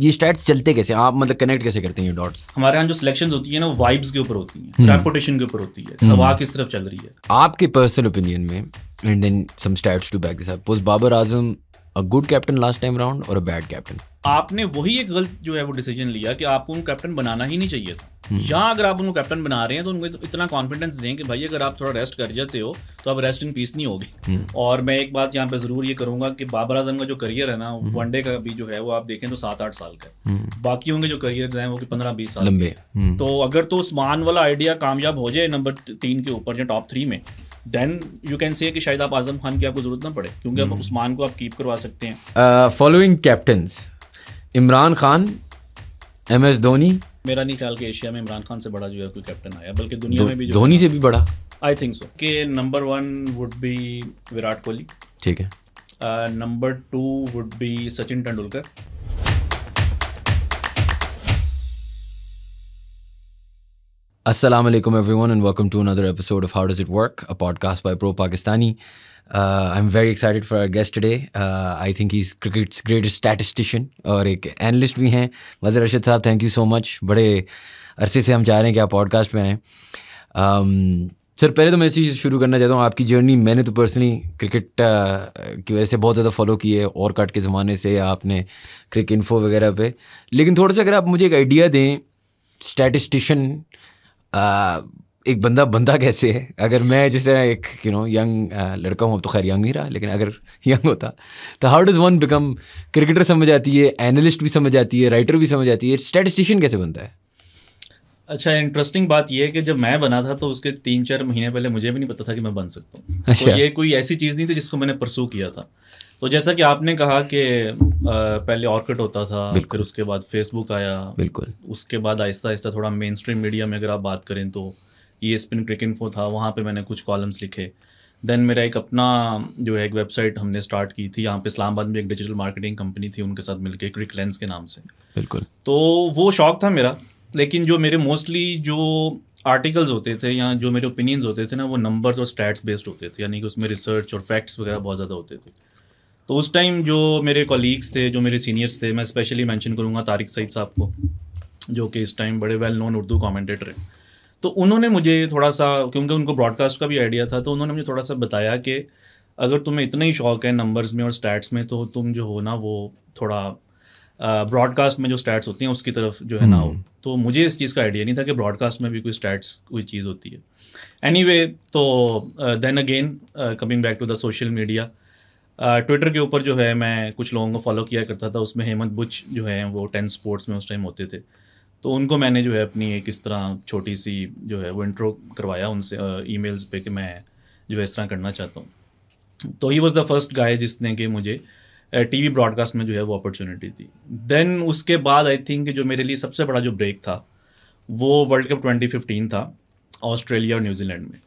ये स्टैट्स चलते कैसे आप मतलब कनेक्ट कैसे करते हैं ये डॉट्स हमारे यहाँ जो सिलेक्शन होती है ना वाइब्स के ऊपर होती है ट्रांसपोर्टेशन हम्म। के ऊपर होती है हम्म। हवा किस तरफ चल रही है आपके पर्सनल ओपिनियन में and then some stats to back this up Babar Azam a good captain last time round और अ बैड कैप्टन आपने वही एक गलत जो है वो डिसीजन लिया कि आपको उनको कैप्टन बनाना ही नहीं चाहिए था हम्म। या अगर आप उनको कैप्टन बना रहे हैं तो उनको इतना कॉन्फिडेंस दें कि भाई अगर आप थोड़ा रेस्ट कर जाते हो तो आप रेस्ट इन पीस नहीं होगी हम्म। और मैं एक बात यहाँ पे जरूर ये करूंगा कि बाबर आजम का जो करियर है ना हम्म। वनडे का भी जो है वो आप देखें तो सात आठ साल का बाकी होंगे जो करियर हैं वो पंद्रह बीस साल लंबे तो अगर तो उस्मान वाला आइडिया कामयाब हो जाए नंबर तीन के ऊपर या टॉप थ्री में देन यू कैन से कि शायद आप आजम खान की आपको जरूरत ना पड़े क्योंकि आप hmm. उस्मान को आप कीप करवा सकते हैं following captain Imran Khan M S Dhoni मेरा नहीं ख्याल कि एशिया में इमरान खान से बड़ा जो है कोई कैप्टन आया बल्कि दुनिया में भी धोनी से भी बड़ा आई थिंक सो के number one would be Virat Kohli ठीक है number two would be Sachin Tendulkar Assalamu alaikum, everyone, and welcome to another episode of How Does It Work, a podcast by Pro Pakistani. Uh, I'm very excited for our guest today. Uh, I think he's cricket's greatest statistician और एक analyst bhi hain. Mazhar Rashid sahab, thank you so much. Bade arse se hum ja rahe hain ki aap podcast में आएँ um, sir पहले तो मैं इसी शुरू करना चाहता हूँ आपकी जर्नी मैंने तो पर्सनली क्रिकेट की वजह से बहुत ज़्यादा फॉलो की है और कट के ज़माने से आपने क्रिक इन्फो वगैरह पे लेकिन थोड़ा सा अगर आप मुझे एक आइडिया दें स्टैटिस्टिशन एक बंदा बंदा कैसे है अगर मैं जैसे एक यू नो यंग लड़का हूँ तो खैर यंग नहीं रहा लेकिन अगर यंग होता तो how does one become cricketer समझ आती है एनालिस्ट भी समझ आती है राइटर भी समझ आती है स्टैटिस्टिशियन कैसे बनता है अच्छा इंटरेस्टिंग बात यह है कि जब मैं बना था तो उसके तीन चार महीने पहले मुझे भी नहीं पता था कि मैं बन सकता हूँ तो अच्छा। तो ये कोई ऐसी चीज़ नहीं थी जिसको मैंने परसू किया था तो जैसा कि आपने कहा कि पहले ऑर्किड होता था फिर उसके बाद फेसबुक आया बिल्कुल उसके बाद आहिस्ता आहिस्ता थोड़ा मेन स्ट्रीम मीडिया में अगर आप बात करें तो ये स्पिन क्रिक इन्फो था वहाँ पर मैंने कुछ कॉलम्स लिखे देन मेरा एक अपना जो है एक वेबसाइट हमने स्टार्ट की थी यहाँ पे इस्लामाबाद में एक डिजिटल मार्केटिंग कंपनी थी उनके साथ मिलके क्रिक लेंस के नाम से बिल्कुल तो वो शौक था मेरा लेकिन जो मेरे मोस्टली जो आर्टिकल्स होते थे या जो मेरे ओपिनियंस होते थे ना वो नंबर्स और स्टैट्स बेस्ड होते थे यानी कि उसमें रिसर्च और फैक्ट्स वगैरह बहुत ज़्यादा होते थे तो उस टाइम जो मेरे कॉलीग्स थे जो मेरे सीनियर्स थे मैं स्पेशली मैंशन करूँगा तारिक सईद साहब को जो कि इस टाइम बड़े वेल नोन उर्दू कॉमेंटेटर हैं तो उन्होंने मुझे थोड़ा सा क्योंकि उनको ब्रॉडकास्ट का भी आइडिया था तो उन्होंने मुझे थोड़ा सा बताया कि अगर तुम्हें इतना ही शौक है नंबर्स में और स्टैट्स में तो तुम जो हो ना वो थोड़ा ब्रॉडकास्ट में जो स्टैट्स होती हैं उसकी तरफ जो है ना हो हम्म। तो मुझे इस चीज़ का आइडिया नहीं था कि ब्रॉडकास्ट में भी कोई स्टैट्स कोई चीज़ होती है एनी anyway, तो then again coming back to the social media Twitter के ऊपर जो है मैं कुछ लोगों को फॉलो किया करता था उसमें हेमंत बुच जो है वो टेन स्पोर्ट्स में उस टाइम होते थे तो उनको मैंने जो है अपनी एक इस तरह छोटी सी जो है वो इंट्रो करवाया उनसे ई मेल्स पर कि मैं जो है इस तरह करना चाहता हूँ तो he was the first guy जिसने कि मुझे uh, टीवी ब्रॉडकास्ट में जो है वो अपॉर्चुनिटी थी देन उसके बाद आई थिंक जो मेरे लिए सबसे बड़ा जो ब्रेक था वो वर्ल्ड कप 2015 था ऑस्ट्रेलिया और न्यूजीलैंड में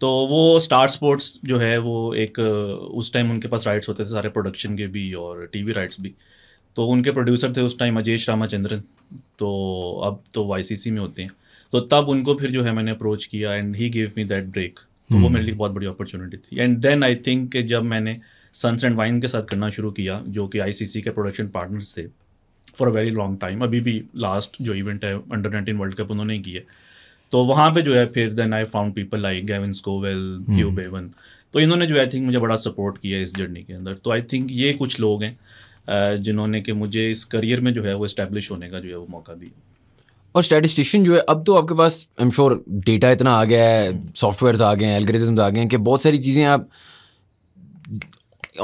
तो वो स्टार स्पोर्ट्स जो है वो एक उस टाइम उनके पास राइट्स होते थे सारे प्रोडक्शन के भी और टीवी राइट्स भी तो उनके प्रोड्यूसर थे उस टाइम अजेश रामाचंद्रन तो अब तो वाईसीसी में होते हैं तो तब उनको फिर जो है मैंने अप्रोच किया and he give me that break तो वो मेरे लिए हम्म। बहुत बड़ी अपॉर्चुनिटी थी एंड देन आई थिंक जब मैंने सन्स एंड वाइन के साथ करना शुरू किया जो कि आईसीसी के प्रोडक्शन पार्टनर्स थे for a very long time अभी भी लास्ट जो इवेंट है अंडर नाइनटीन वर्ल्ड कप उन्होंने की है तो वहाँ पे जो है फिर then I found people like Gavin Scovell Hugh Bevan तो इन्होंने जो आई थिंक मुझे बड़ा सपोर्ट किया इस जर्नी के अंदर तो आई थिंक ये कुछ लोग हैं जिन्होंने कि मुझे इस करियर में जो है वो इस्टेब्लिश होने का जो है वो मौका दिया और स्टैटिस्टिशियन जो है अब तो आपके पास आई एम श्योर डेटा इतना आ गया है सॉफ्टवेयर हम्म। आ गए हैं एल्ग्रेजम्स आ गए हैं कि बहुत सारी चीज़ें आप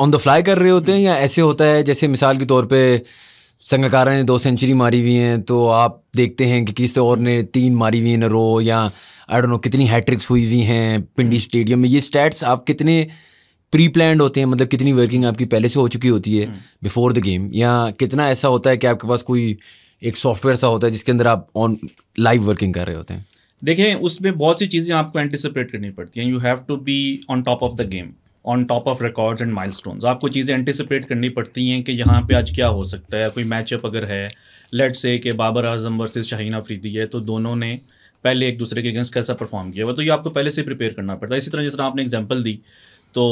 ऑन द फ्लाई कर रहे होते हैं या ऐसे होता है जैसे मिसाल के तौर पे संगकारा ने दो सेंचुरी मारी हुई हैं तो आप देखते हैं कि किस और ने तीन मारी हुई हैं रो या आई डोंट नो कितनी हैट्रिक्स हुई हुई हैं पिंडी स्टेडियम hmm. में ये स्टैट्स आप कितने प्री प्लान होते हैं मतलब कितनी वर्किंग आपकी पहले से हो चुकी होती है बिफोर द गेम या कितना ऐसा होता है कि आपके पास कोई एक सॉफ्टवेयर सा होता है जिसके अंदर आप ऑन लाइव वर्किंग कर रहे होते हैं देखें उसमें बहुत सी चीज़ें आपको एंटिसिपेट करनी पड़ती हैं you have to be on top of the game on top of records and माइल आपको चीज़ें एंटिसिपेट करनी पड़ती हैं कि यहाँ पे आज क्या हो सकता है कोई मैचअप अगर है लेट से कि बाबर आजम वर्सेज़ शाहीन अफरीदी है तो दोनों ने पहले एक दूसरे के अगेंस्ट कैसा परफॉर्म किया हुआ तो ये आपको पहले से प्रिपेयर करना पड़ता है इसी तरह जिस तरह आपने एग्जाम्पल दी तो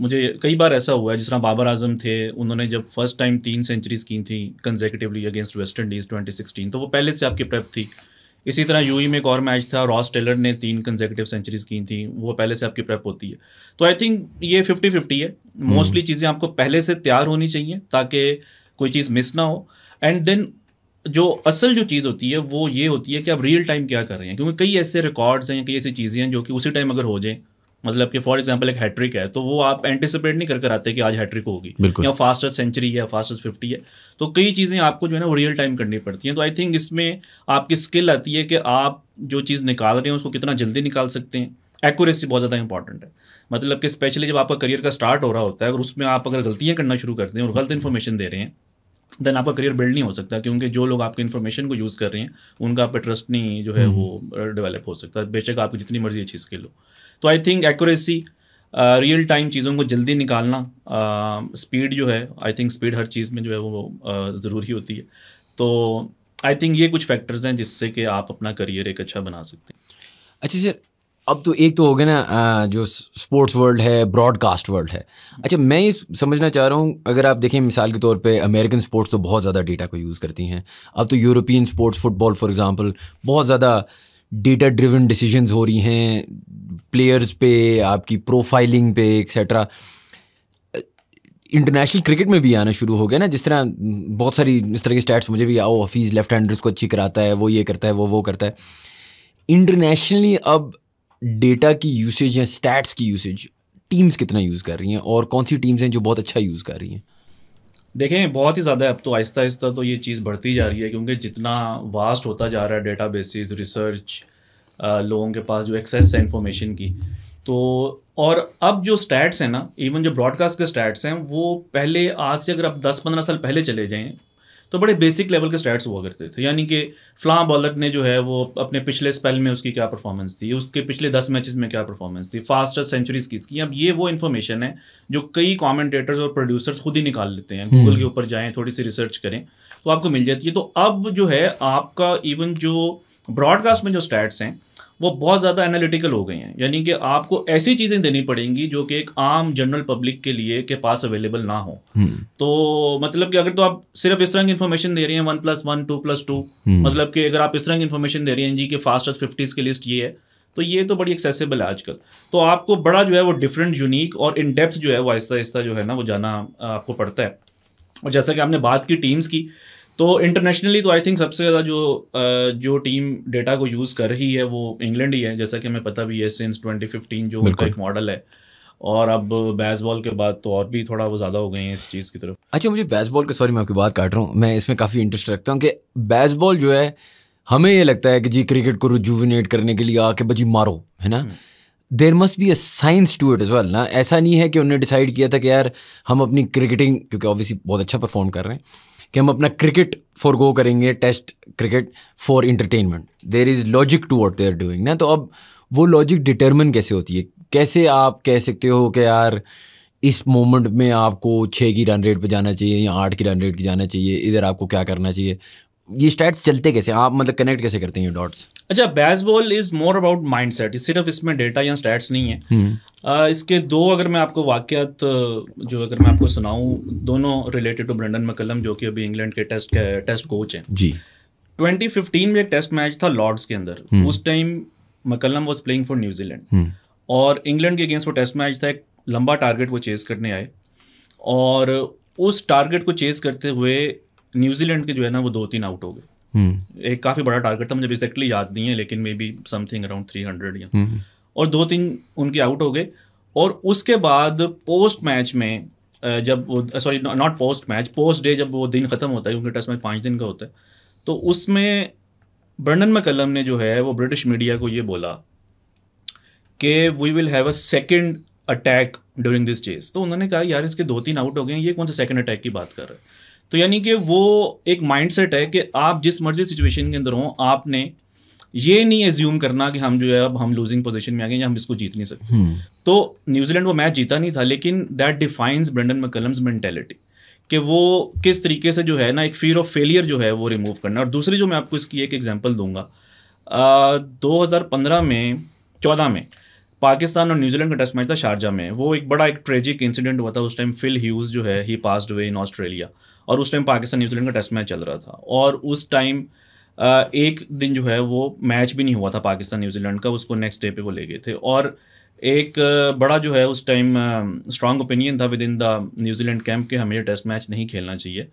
मुझे कई बार ऐसा हुआ है जिस तरह बाबर आजम थे उन्होंने जब फर्स्ट टाइम तीन सेंचुरीज की थी consecutively against West Indies twenty तो वो पहले से आपकी प्रेप थी इसी तरह यूई e में एक और मैच था रॉस टेलर ने तीन कंजेकटिव सेंचुरीज की थी वो पहले से आपकी प्रेप होती है तो आई थिंक ये फिफ्टी फिफ्टी है मोस्टली हम्म। चीज़ें आपको पहले से तैयार होनी चाहिए ताकि कोई चीज़ मिस ना हो एंड देन जो असल जो चीज़ होती है वो ये होती है कि आप रियल टाइम क्या कर रहे हैं क्योंकि कई ऐसे रिकॉर्ड्स हैं कई ऐसी चीज़ें हैं जो कि उसी टाइम अगर हो जाएँ मतलब कि फॉर एग्जाम्पल एक हैट्रिक है तो वो आप एंटिसिपेट नहीं कर कर आते कि आज हैट्रिक होगी या फास्टेस्ट सेंचुरी है फास्टेस्ट फिफ्टी है तो कई चीज़ें आपको जो है ना वो रियल टाइम करनी पड़ती हैं तो आई थिंक इसमें आपकी स्किल आती है कि आप जो चीज़ निकाल रहे हैं उसको कितना जल्दी निकाल सकते हैं एक्यूरेसी बहुत ज़्यादा इंपॉर्टेंट है मतलब कि स्पेशली जब आपका करियर का स्टार्ट हो रहा होता है और उसमें आप अगर गलतियाँ करना शुरू करते हैं और गलत इन्फॉर्मेशन दे रहे हैं देन आपका करियर बिल्ड नहीं हो सकता क्योंकि जो लोग आपके इन्फॉर्मेशन को यूज़ कर रहे हैं उनका आप ट्रस्ट नहीं जो है हम्म। वो डेवलप हो सकता है बेशक आपकी जितनी मर्जी अच्छी स्किल हो तो I think accuracy real time चीज़ों को जल्दी निकालना स्पीड uh, जो है आई थिंक स्पीड हर चीज़ में जो है वो uh, ज़रूरी होती है तो आई थिंक ये कुछ फैक्टर्स हैं जिससे कि आप अपना करियर एक अच्छा बना सकते हैं अच्छा सर अब तो एक तो हो गया ना uh, जो स्पोर्ट्स वर्ल्ड है ब्रॉडकास्ट वर्ल्ड है अच्छा मैं ये समझना चाह रहा हूँ अगर आप देखें मिसाल के तौर पे अमेरिकन स्पोर्ट्स तो बहुत ज़्यादा डेटा को यूज़ करती हैं अब तो European sports football for example बहुत ज़्यादा डेटा ड्रिवन डिसीजंस हो रही हैं प्लेयर्स पे आपकी प्रोफाइलिंग पे एक्सेट्रा इंटरनेशनल क्रिकेट में भी आना शुरू हो गया ना जिस तरह बहुत सारी इस तरह के स्टैट्स मुझे भी आओ हफीज़ लेफ्ट हैंडर्स को अच्छी कराता है वो ये करता है वो वो करता है इंटरनेशनली अब डेटा की यूसेज या स्टैट्स की यूसेज टीम्स कितना यूज़ कर रही हैं और कौन सी टीम्स हैं जो बहुत अच्छा यूज़ कर रही हैं देखें बहुत ही ज़्यादा अब तो आहिस्ता आहिस्ता तो ये चीज़ बढ़ती जा रही है क्योंकि जितना वास्ट होता जा रहा है डेटा बेसिस रिसर्च लोगों के पास जो एक्सेस है इन्फॉर्मेशन की तो और अब जो स्टैट्स हैं ना इवन जो ब्रॉडकास्ट के स्टैट्स हैं वो पहले आज से अगर आप दस पंद्रह साल पहले चले जाएँ तो बड़े बेसिक लेवल के स्टैट्स हुआ करते थे यानी कि फ्लां बॉलर ने जो है वो अपने पिछले स्पेल में उसकी क्या परफॉर्मेंस थी उसके पिछले दस मैचेस में क्या परफॉर्मेंस थी फास्टेस्ट सेंचुरीज किसकी अब ये वो इन्फॉर्मेशन है जो कई कमेंटेटर्स और प्रोड्यूसर्स खुद ही निकाल लेते हैं गूगल हम्म। के ऊपर जाएं थोड़ी सी रिसर्च करें तो आपको मिल जाती है तो अब जो है आपका इवन जो ब्रॉडकास्ट में जो स्टैट्स हैं वो बहुत ज़्यादा एनालिटिकल हो गई हैं यानी कि आपको ऐसी चीज़ें देनी पड़ेंगी जो कि एक आम जनरल पब्लिक के लिए के पास अवेलेबल ना हो हम्म। तो मतलब कि अगर तो आप सिर्फ इस तरह की इन्फॉर्मेशन दे रही हैं one plus one two plus two मतलब कि अगर आप इस तरह की इन्फॉर्मेशन दे रही हैं जी कि फास्टेस्ट फिफ्टीज़ की लिस्ट ये है तो ये तो बड़ी एक्सेसिबल है आजकल तो आपको बड़ा जो है वो डिफरेंट यूनिक और इन डेप्थ जो है वो आहिस्ता आहिस्ता जो है ना वो जाना आपको पड़ता है और जैसा कि आपने बात की टीम्स की तो इंटरनेशनली तो आई थिंक सबसे ज़्यादा जो जो टीम डेटा को यूज़ कर रही है वो इंग्लैंड ही है जैसा कि हमें पता भी है सिंस 2015 जो उनका एक मॉडल है और अब बेसबॉल के बाद तो और भी थोड़ा वो ज़्यादा हो गए हैं इस चीज़ की तरफ अच्छा मुझे बेसबॉल के सॉरी मैं आपकी बात काट रहा हूँ मैं इसमें काफ़ी इंटरेस्ट रखता हूँ कि बेसबॉल जो है हमें ये लगता है कि जी क्रिकेट को रिजुविनेट करने के लिए आके बजी मारो है ना there must be a science to it is well ना ऐसा नहीं है कि उन्होंने डिसाइड किया था कि यार हम अपनी क्रिकेटिंग क्योंकि ऑब्वियसली बहुत अच्छा परफॉर्म कर रहे हैं कि हम अपना क्रिकेट फॉर गो करेंगे test cricket for entertainment there is logic to what they are doing ना तो अब वो लॉजिक डिटर्मिन कैसे होती है कैसे आप कह सकते हो कि यार इस मोमेंट में आपको छः की रन रेट पे जाना चाहिए या आठ की रन रेट की जाना चाहिए इधर आपको क्या करना चाहिए ये स्टैट्स चलते कैसे आप मतलब कनेक्ट कैसे करते हैं ये डॉट्स अच्छा baseball is more about mindset सिर्फ इसमें डेटा या स्टैट्स नहीं है हम्म। आ, इसके दो अगर मैं आपको वाक्यात जो अगर मैं आपको सुनाऊं दोनों रिलेटेड टू ब्रेंडन मकलम जो कि अभी इंग्लैंड के टेस्ट के, टेस्ट कोच हैं जी 2015 में एक टेस्ट मैच था लॉर्ड्स के अंदर हम्म। उस time McCullum was playing for New Zealand और इंग्लैंड के अगेंस्ट वो टेस्ट मैच था एक लंबा टारगेट वो चेस करने आए और उस टारगेट को चेस करते हुए न्यूजीलैंड के जो है ना वो दो तीन आउट हो गए हम्म। एक काफ़ी बड़ा टारगेट था मुझे एग्जैक्टली याद नहीं है लेकिन maybe something around three hundred या हम्म। और दो तीन उनके आउट हो गए और उसके बाद पोस्ट मैच में जब वो sorry not post match post day जब वो दिन ख़त्म होता है क्योंकि टेस्ट मैच पाँच दिन का होता है तो उसमें ब्रंडन मकलम ने जो है वो ब्रिटिश मीडिया को ये बोला कि we will have a second attack during this chase तो उन्होंने कहा यार इसके दो तीन आउट हो गए ये कौन से सेकेंड अटैक की बात कर रहे हैं तो यानी कि वो एक माइंड सेट है कि आप जिस मर्जी सिचुएशन के अंदर हों आपने ये नहीं एज्यूम करना कि हम जो है अब हम लूजिंग पोजिशन में आ गए या हम इसको जीत नहीं सकते हम्म। तो न्यूजीलैंड वो मैच जीता नहीं था लेकिन that defines Brendon McCullum's mentality कि वो किस तरीके से जो है ना एक फियर ऑफ फेलियर जो है वो रिमूव करना और दूसरी जो मैं आपको इसकी एक एग्जाम्पल दूंगा दो हज़ार पंद्रह में चौदह में पाकिस्तान और न्यूजीलैंड का टेस्ट मैच था शारजा में वो एक बड़ा एक ट्रेजिक इंसिडेंट हुआ था उस टाइम फिल ह्यूज़ जो है he passed away in Australia और उस टाइम पाकिस्तान न्यूजीलैंड का टेस्ट मैच चल रहा था और उस टाइम एक दिन जो है वो मैच भी नहीं हुआ था पाकिस्तान न्यूजीलैंड का उसको नेक्स्ट डे पे वो ले गए थे और एक बड़ा जो है उस टाइम स्ट्रांग ओपिनियन था within the New Zealand camp के हमें टेस्ट मैच नहीं खेलना चाहिए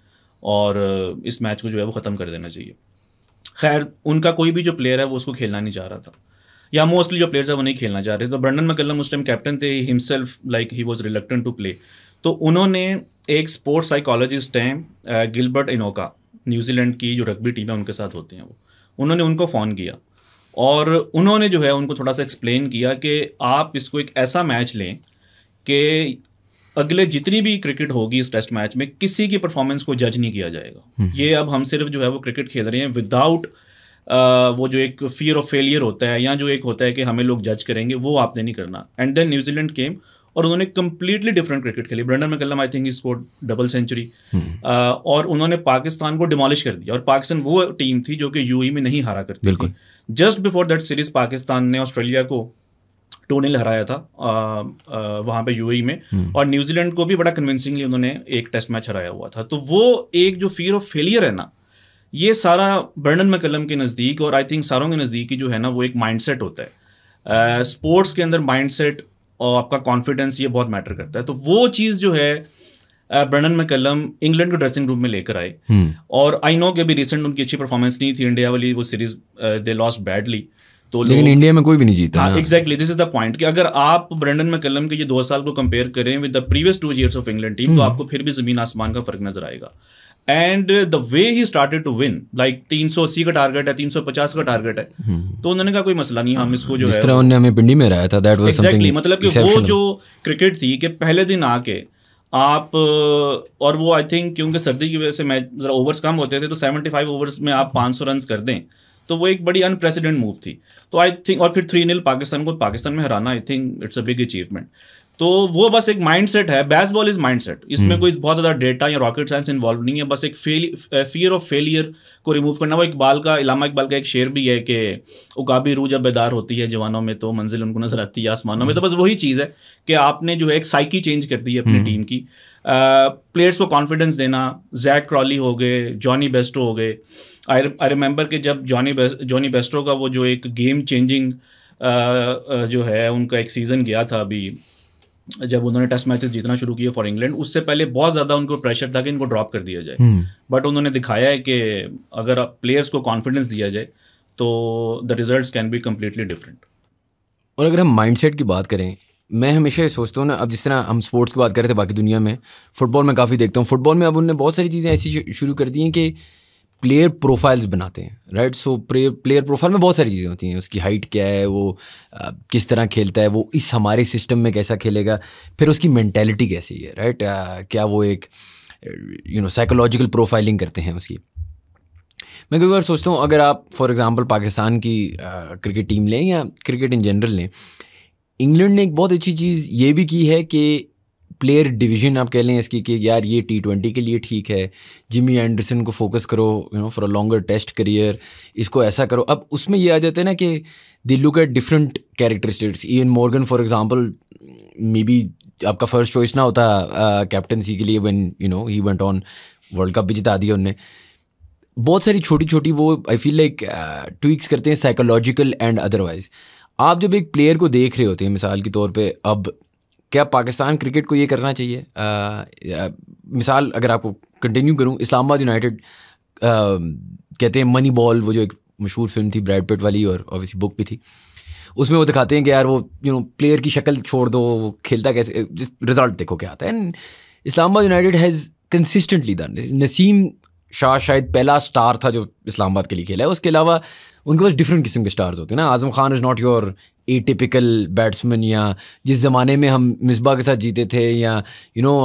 और इस मैच को जो है वो ख़त्म कर देना चाहिए खैर उनका कोई भी जो प्लेयर है वो उसको खेलना नहीं चाह रहा था या मोस्टली जो प्लेयर्स है वो नहीं खेलना चाह रहे तो ब्रंडन मकलम उस टाइम कैप्टन थे himself like he was reluctant to play तो उन्होंने एक स्पोर्ट्स साइकोलॉजिस्ट हैं गिलबर्ट इनोका न्यूजीलैंड की जो रग्बी टीम है उनके साथ होती हैं वो उन्होंने उनको फ़ोन किया और उन्होंने जो है उनको थोड़ा सा एक्सप्लेन किया कि आप इसको एक ऐसा मैच लें कि अगले जितनी भी क्रिकेट होगी इस टेस्ट मैच में किसी की परफॉर्मेंस को जज नहीं किया जाएगा हम्म। ये अब हम सिर्फ जो है वो क्रिकेट खेल रहे हैं विदाउट वो जो एक फियर ऑफ फेलियर होता है या जो एक होता है कि हमें लोग जज करेंगे वो आपने नहीं करना एंड देन न्यूजीलैंड केम और उन्होंने कंप्लीटली डिफरेंट क्रिकेट खेली Brendon McCullum I think score double century और उन्होंने पाकिस्तान को डिमोलिश कर दिया और पाकिस्तान वो टीम थी जो कि यू e में नहीं हारा करती बिल्कुल just before that series Pakistan ने ऑस्ट्रेलिया को टोनिल हराया था आ, आ, वहाँ पे यूएई e में hmm. और न्यूजीलैंड को भी बड़ा कन्विंसिंगली उन्होंने एक टेस्ट मैच हराया हुआ था तो वो एक जो फियर ऑफ फेलियर है ना ये सारा बर्नन मकलम के नज़दीक और आई थिंक सारों के नज़दीक ही जो है ना वो एक माइंडसेट होता है स्पोर्ट्स के अंदर माइंडसेट और आपका कॉन्फिडेंस ये बहुत मैटर करता है तो वो चीज़ जो है ब्रंडन कलम इंग्लैंड के ड्रेसिंग रूम में लेकर आए हम्म। और आई नो कि अभी रिसेंट उनकी अच्छी परफॉर्मेंस नहीं थी इंडिया वाली वो सीरीज दे लॉस्ट बैडली तो लेकिन इंडिया में कोई भी नहीं जीता exactly this is the point कि अगर आप ब्रंडन मैकलम के ये दो साल को कंपेयर करें with the previous two years of England team तो हम्म। आपको फिर भी जमीन आसमान का फर्क नजर आएगा and the way he started to win like 380 का टारगेट है 350 का टारगेट है hmm. तो उन्होंने कहा कोई मसला नहीं हम हाँ। इसको जो है उन्होंने हमें पिंडी में रहा था दैट वाज एग्जैक्टली मतलब कि वो जो क्रिकेट थी कि पहले दिन आके आप और वो आई थिंक क्योंकि सर्दी की वजह से मैच जरा ओवर्स कम होते थे तो 75 ओवर्स में आप 500 रन कर दें तो वो एक बड़ी अनप्रेसिडेंट मूव थी तो आई थिंक और फिर थ्री नील पाकिस्तान को पाकिस्तान में हराना I think it's a big achievement तो वो बस एक माइंडसेट है बेसबॉल इज माइंडसेट इसमें हम्म। कोई बहुत ज़्यादा डेटा या रॉकेट साइंस इन्वॉल्व नहीं है बस एक फियर ऑफ फेलियर को रिमूव करना वो इकबाल का इलामा इकबाल का एक शेर भी है कि उकाबी रू जब बेदार होती है जवानों में तो मंजिल उनको नजर आती है आसमानों में तो बस वही चीज़ है कि आपने जो है एक साइकी चेंज कर दी है अपनी टीम हम्म। की प्लेयर्स को कॉन्फिडेंस देना जैक क्रॉली हो गए जॉनी बेस्टो हो गए आई रिमेंबर कि जब जॉनी जॉनी बेस्टो का वो जो एक गेम चेंजिंग जो है उनका एक सीज़न गया था अभी जब उन्होंने टेस्ट मैचेस जीतना शुरू किए फॉर इंग्लैंड उससे पहले बहुत ज़्यादा उनको प्रेशर था कि इनको ड्रॉप कर दिया जाए बट हम्म। उन्होंने दिखाया है कि अगर प्लेयर्स को कॉन्फिडेंस दिया जाए तो the result can be completely different और अगर हम माइंडसेट की बात करें मैं हमेशा सोचता हूँ ना अब जिस तरह हम स्पोर्ट्स की बात कर रहे थे बाकी दुनिया में फ़ुटबॉल में काफ़ी देखता हूँ फुटबॉल में अब उन्होंने बहुत सारी चीज़ें ऐसी शुरू कर दी हैं कि प्लेयर प्रोफाइल्स बनाते हैं राइट सो प्लेयर प्रोफाइल में बहुत सारी चीज़ें होती हैं उसकी हाइट क्या है वो आ, किस तरह खेलता है वो इस हमारे सिस्टम में कैसा खेलेगा फिर उसकी मैंटेलिटी कैसी है राइट आ, क्या वो एक यू नो साइकोलॉजिकल प्रोफाइलिंग करते हैं उसकी मैं कई बार सोचता हूँ अगर आप फॉर एग्ज़ाम्पल पाकिस्तान की क्रिकेट टीम लें या क्रिकेट इन जनरल लें इंग्लैंड ने एक बहुत अच्छी चीज़ ये भी की है कि प्लेयर डिवीजन आप कह लें इसकी कि यार ये टी ट्वेंटी के लिए ठीक है जिमी एंडरसन को फोकस करो you know for a longer test career इसको ऐसा करो अब उसमें ये आ जाता है ना कि they look at different characteristics in Morgan for example maybe आपका फर्स्ट चॉइस ना होता कैप्टनसी uh, के लिए one you know he went on world cup भी जिता दिया उनने बहुत सारी छोटी छोटी वो आई फील लाइक ट्विक्स करते हैं साइकोलॉजिकल एंड अदरवाइज आप जब एक प्लेयर को देख रहे होते हैं मिसाल के तौर पे अब क्या पाकिस्तान क्रिकेट को ये करना चाहिए मिसाल अगर आपको कंटिन्यू करूँ इस्लामाबाद यूनाइटेड कहते हैं मनी बॉल वो जो एक मशहूर फिल्म थी ब्रैड पिट वाली और ऑब्वियसली बुक भी थी उसमें वो दिखाते हैं कि यार वो यू नो प्लेयर की शक्ल छोड़ दो वो खेलता कैसे रिजल्ट देखो क्या आता है and Islamabad United has consistently done Naseem Shah शायद पहला स्टार था जो इस्लामाबाद के लिए खेला है उसके अलावा उनके पास डिफरेंट किस्म के स्टार्स होते हैं ना Azam Khan is not your a typical batsman या जिस ज़माने में हम मिसबा के साथ जीते थे या यू नो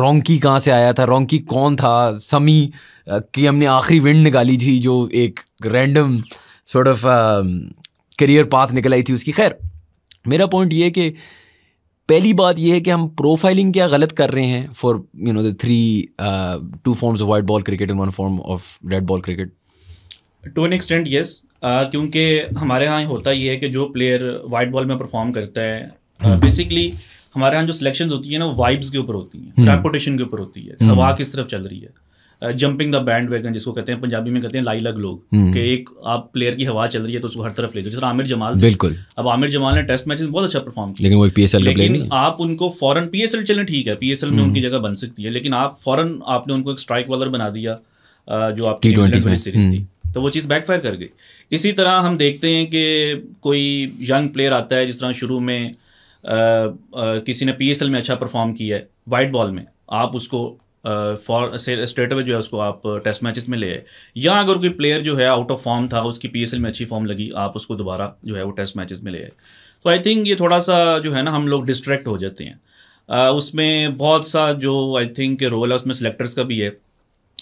रोंकी कहाँ से आया था रोंकी कौन था समी की हमने आखिरी विंड निकाली थी जो एक random sort of career path निकल आई थी उसकी खैर मेरा पॉइंट ये है कि पहली बात यह है कि हम प्रोफाइलिंग क्या गलत कर रहे हैं for you know the three two forms of white ball cricket and one form of red ball cricket to an extent yes क्योंकि हमारे यहाँ होता ही है कि जो प्लेयर वाइट बॉल में परफॉर्म करता है बेसिकली हमारे यहाँ जो सिलेक्शन होती है ना वाइब्स हम्म। के ऊपर होती है ट्रांसपोर्टेशन के ऊपर होती है हवा किस तरफ चल रही है जंपिंग द बैंड वैगन जिसको कहते हैं पंजाबी में कहते हैं लाई लग लोग हम्म। कि एक आप प्लेयर की हवा चल रही है तो उसको हर तरफ ले जाओ जैसे आमिर जमाल बिल्कुल अब आमिर जमाल ने टेस्ट मैच में बहुत अच्छा परफॉर्म किया लेकिन वो पीएसएल लेकिन आप उनको फॉरन पीएसएल चलें ठीक है पीएसएल में हम्म। उनकी जगह बन सकती है लेकिन आप फॉरन आपने उनको एक स्ट्राइक बॉलर बना दिया जो आपकी सीरीज थी तो वो चीज़ बैकफायर कर गई इसी तरह हम देखते हैं कि कोई यंग प्लेयर आता है जिस तरह शुरू में आ, आ, किसी ने पीएसएल में अच्छा परफॉर्म किया है वाइट बॉल में आप उसको फॉर स्टेट अवे जो है उसको आप टेस्ट मैचेस में ले आए या अगर कोई प्लेयर जो है आउट ऑफ फॉर्म था उसकी पीएसएल में अच्छी फॉर्म लगी आप उसको दोबारा जो है वो टेस्ट मैचेस में ले आए तो आई थिंक ये थोड़ा सा जो है ना हम लोग डिस्ट्रैक्ट हो जाते हैं आ, उसमें बहुत सा जो आई थिंक रोल है उसमें सेलेक्टर्स का भी है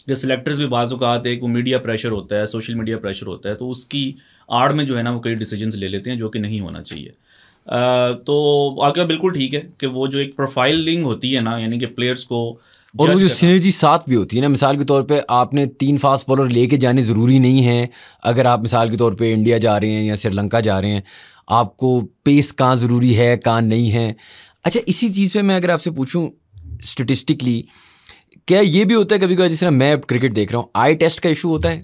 जो सिलेक्टर्स भी बाज़ात एक वो मीडिया प्रेशर होता है सोशल मीडिया प्रेशर होता है तो उसकी आड़ में जो है ना वो कई डिसीजंस ले लेते हैं जो कि नहीं होना चाहिए आ, तो आगे बिल्कुल ठीक है कि वो जो एक प्रोफाइलिंग होती है ना यानी कि प्लेयर्स को और वो जो सीनर्जी साथ भी होती है ना मिसाल के तौर पे आपने तीन फास्ट बॉलर लेके जाने ज़रूरी नहीं है अगर आप मिसाल के तौर पे इंडिया जा रहे हैं या श्रीलंका जा रहे हैं आपको पेस कहाँ ज़रूरी है कहाँ नहीं है अच्छा इसी चीज़ पे मैं अगर आपसे पूछूं स्टेटिस्टिकली क्या ये भी होता है कभी कभी जैसे मैं क्रिकेट देख रहा हूँ आई टेस्ट का इशू होता है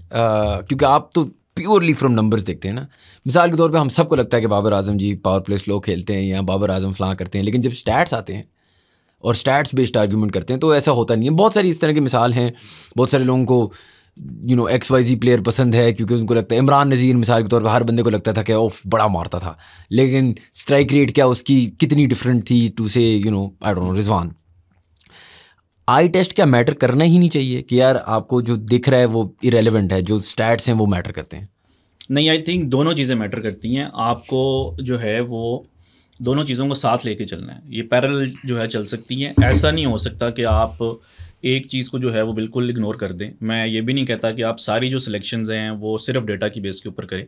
क्योंकि आप तो प्योरली फ्रॉम नंबर्स देखते हैं ना मिसाल के तौर पे हम सबको लगता है कि Babar Azam ji power play slow खेलते हैं या बाबर आजम फ्लां करते हैं लेकिन जब स्टैट्स आते हैं और स्टैट्स बेस्ड आर्ग्यूमेंट करते हैं तो ऐसा होता नहीं है बहुत सारी इस तरह की मिसाल हैं बहुत सारे लोगों को you know X Y Z player पसंद है क्योंकि उनको लगता है इमरान नज़ीर मिसाल के तौर पर हर बंदे को लगता था कि ओफ बड़ा मारता था लेकिन स्ट्राइक रेट क्या उसकी कितनी डिफरेंट थी to say you know I don't know Rizwan I test क्या मैटर करना ही नहीं चाहिए कि यार आपको जो दिख रहा है वो इरेलीवेंट है जो स्टैट्स हैं वो मैटर करते हैं नहीं आई थिंक दोनों चीज़ें मैटर करती हैं आपको जो है वो दोनों चीज़ों को साथ लेके चलना है ये पैरल जो है चल सकती हैं ऐसा नहीं हो सकता कि आप एक चीज़ को जो है वो बिल्कुल इग्नोर कर दें मैं ये भी नहीं कहता कि आप सारी जो सिलेक्शंस हैं वो सिर्फ डेटा की बेस के ऊपर करें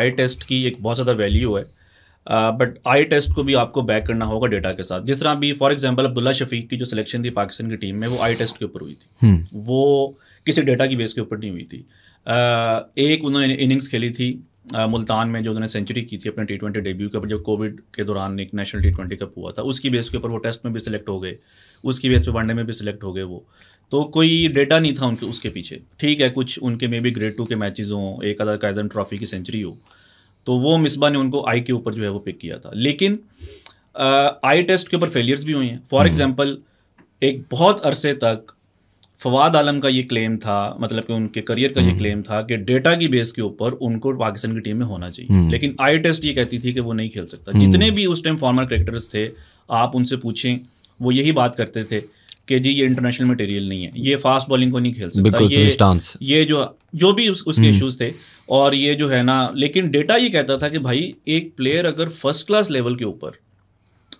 आई टेस्ट की एक बहुत ज़्यादा वैल्यू है बट आई टेस्ट को भी आपको बैक करना होगा डेटा के साथ जिस तरह भी फॉर एग्जाम्पल अब्दुल्ला शफीक की जो सिलेक्शन थी पाकिस्तान की टीम में वो आई टेस्ट के ऊपर हुई थी हम्म। वो किसी डेटा की बेस के ऊपर नहीं हुई थी uh, एक उन्होंने इनिंग्स खेली थी uh, मुल्तान में जो उन्होंने सेंचुरी की थी अपने टी ट्वेंटी डेब्यू के ऊपर जब कोविड के दौरान एक नेशनल टी ट्वेंटी कप हुआ था उसकी बेस के ऊपर वो टेस्ट में भी सिलेक्ट हो गए उसकी बेस पर वनडे में भी सिलेक्ट हो गए वो तो कोई डेटा नहीं था उनके उसके पीछे ठीक है कुछ उनके मे बी ग्रेड टू के मैचेज हों एक अदर काइजन ट्रॉफी की सेंचुरी हो तो वो मिसबा ने उनको आई के ऊपर जो है वो पिक किया था लेकिन आई टेस्ट के ऊपर फेलियर्स भी हुए हैं फॉर एग्जाम्पल हम्म। एक बहुत अरसे तक फवाद आलम का ये क्लेम था मतलब कि उनके करियर का ये क्लेम हम्म। था कि डेटा की बेस के ऊपर उनको पाकिस्तान की टीम में होना चाहिए हम्म। लेकिन आई टेस्ट ये कहती थी कि वो नहीं खेल सकता जितने भी उस टाइम फॉर्मर क्रिकेटर्स थे आप उनसे पूछें वो यही बात करते थे कि जी ये इंटरनेशनल मटेरियल नहीं है ये फास्ट बॉलिंग को नहीं खेल सकता ये ये जो जो भी उस, उसके इश्यूज हम्म। थे और ये जो है ना लेकिन डेटा ये कहता था कि भाई एक प्लेयर अगर फर्स्ट क्लास लेवल के ऊपर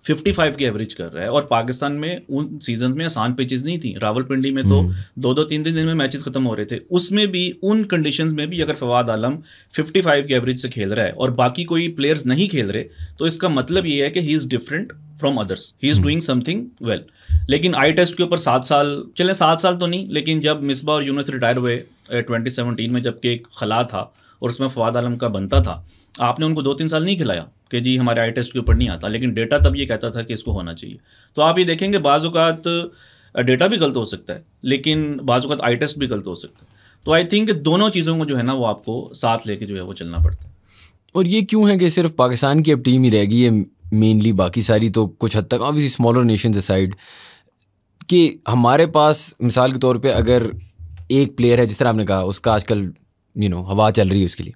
फिफ्टी फाइव की एवरेज कर रहा है और पाकिस्तान में उन सीजन में आसान पिचेज नहीं थी रावलपिंडी में तो हम्म। दो दो तीन तीन दिन में मैचेस खत्म हो रहे थे उसमें भी उन कंडीशन में भी अगर फवाद आलम फिफ्टी फाइव के एवरेज से खेल रहा है और बाकी कोई प्लेयर्स नहीं खेल रहे तो इसका मतलब ये है कि he is different from others he is doing something well लेकिन आई टेस्ट के ऊपर सात साल चले सात साल तो नहीं लेकिन जब मिसबा और यूनिवर्स रिटायर हुए ट्वेंटी में जबकि एक खला था और उसमें फवाद आलम का बनता था आपने उनको दो तीन साल नहीं खिलाया कि जी हमारे आई टेस्ट के ऊपर नहीं आता लेकिन डेटा तब ये कहता था कि इसको होना चाहिए तो आप ये देखेंगे बाज़ात डेटा भी गलत हो सकता है लेकिन बाज़ात आई टेस्ट भी गलत हो सकता है तो आई थिंक दोनों चीज़ों को जो है ना वो आपको साथ लेके जो है वो चलना पड़ता है और ये क्यों है कि सिर्फ पाकिस्तान की अब टीम ही रहेगी ये मेनली बाकी सारी तो कुछ हद तक ऑब्वियसली स्मॉलर नेशन साइड कि हमारे पास मिसाल के तौर पे अगर एक प्लेयर है जिस तरह आपने कहा उसका आजकल यू नो हवा चल रही है उसके लिए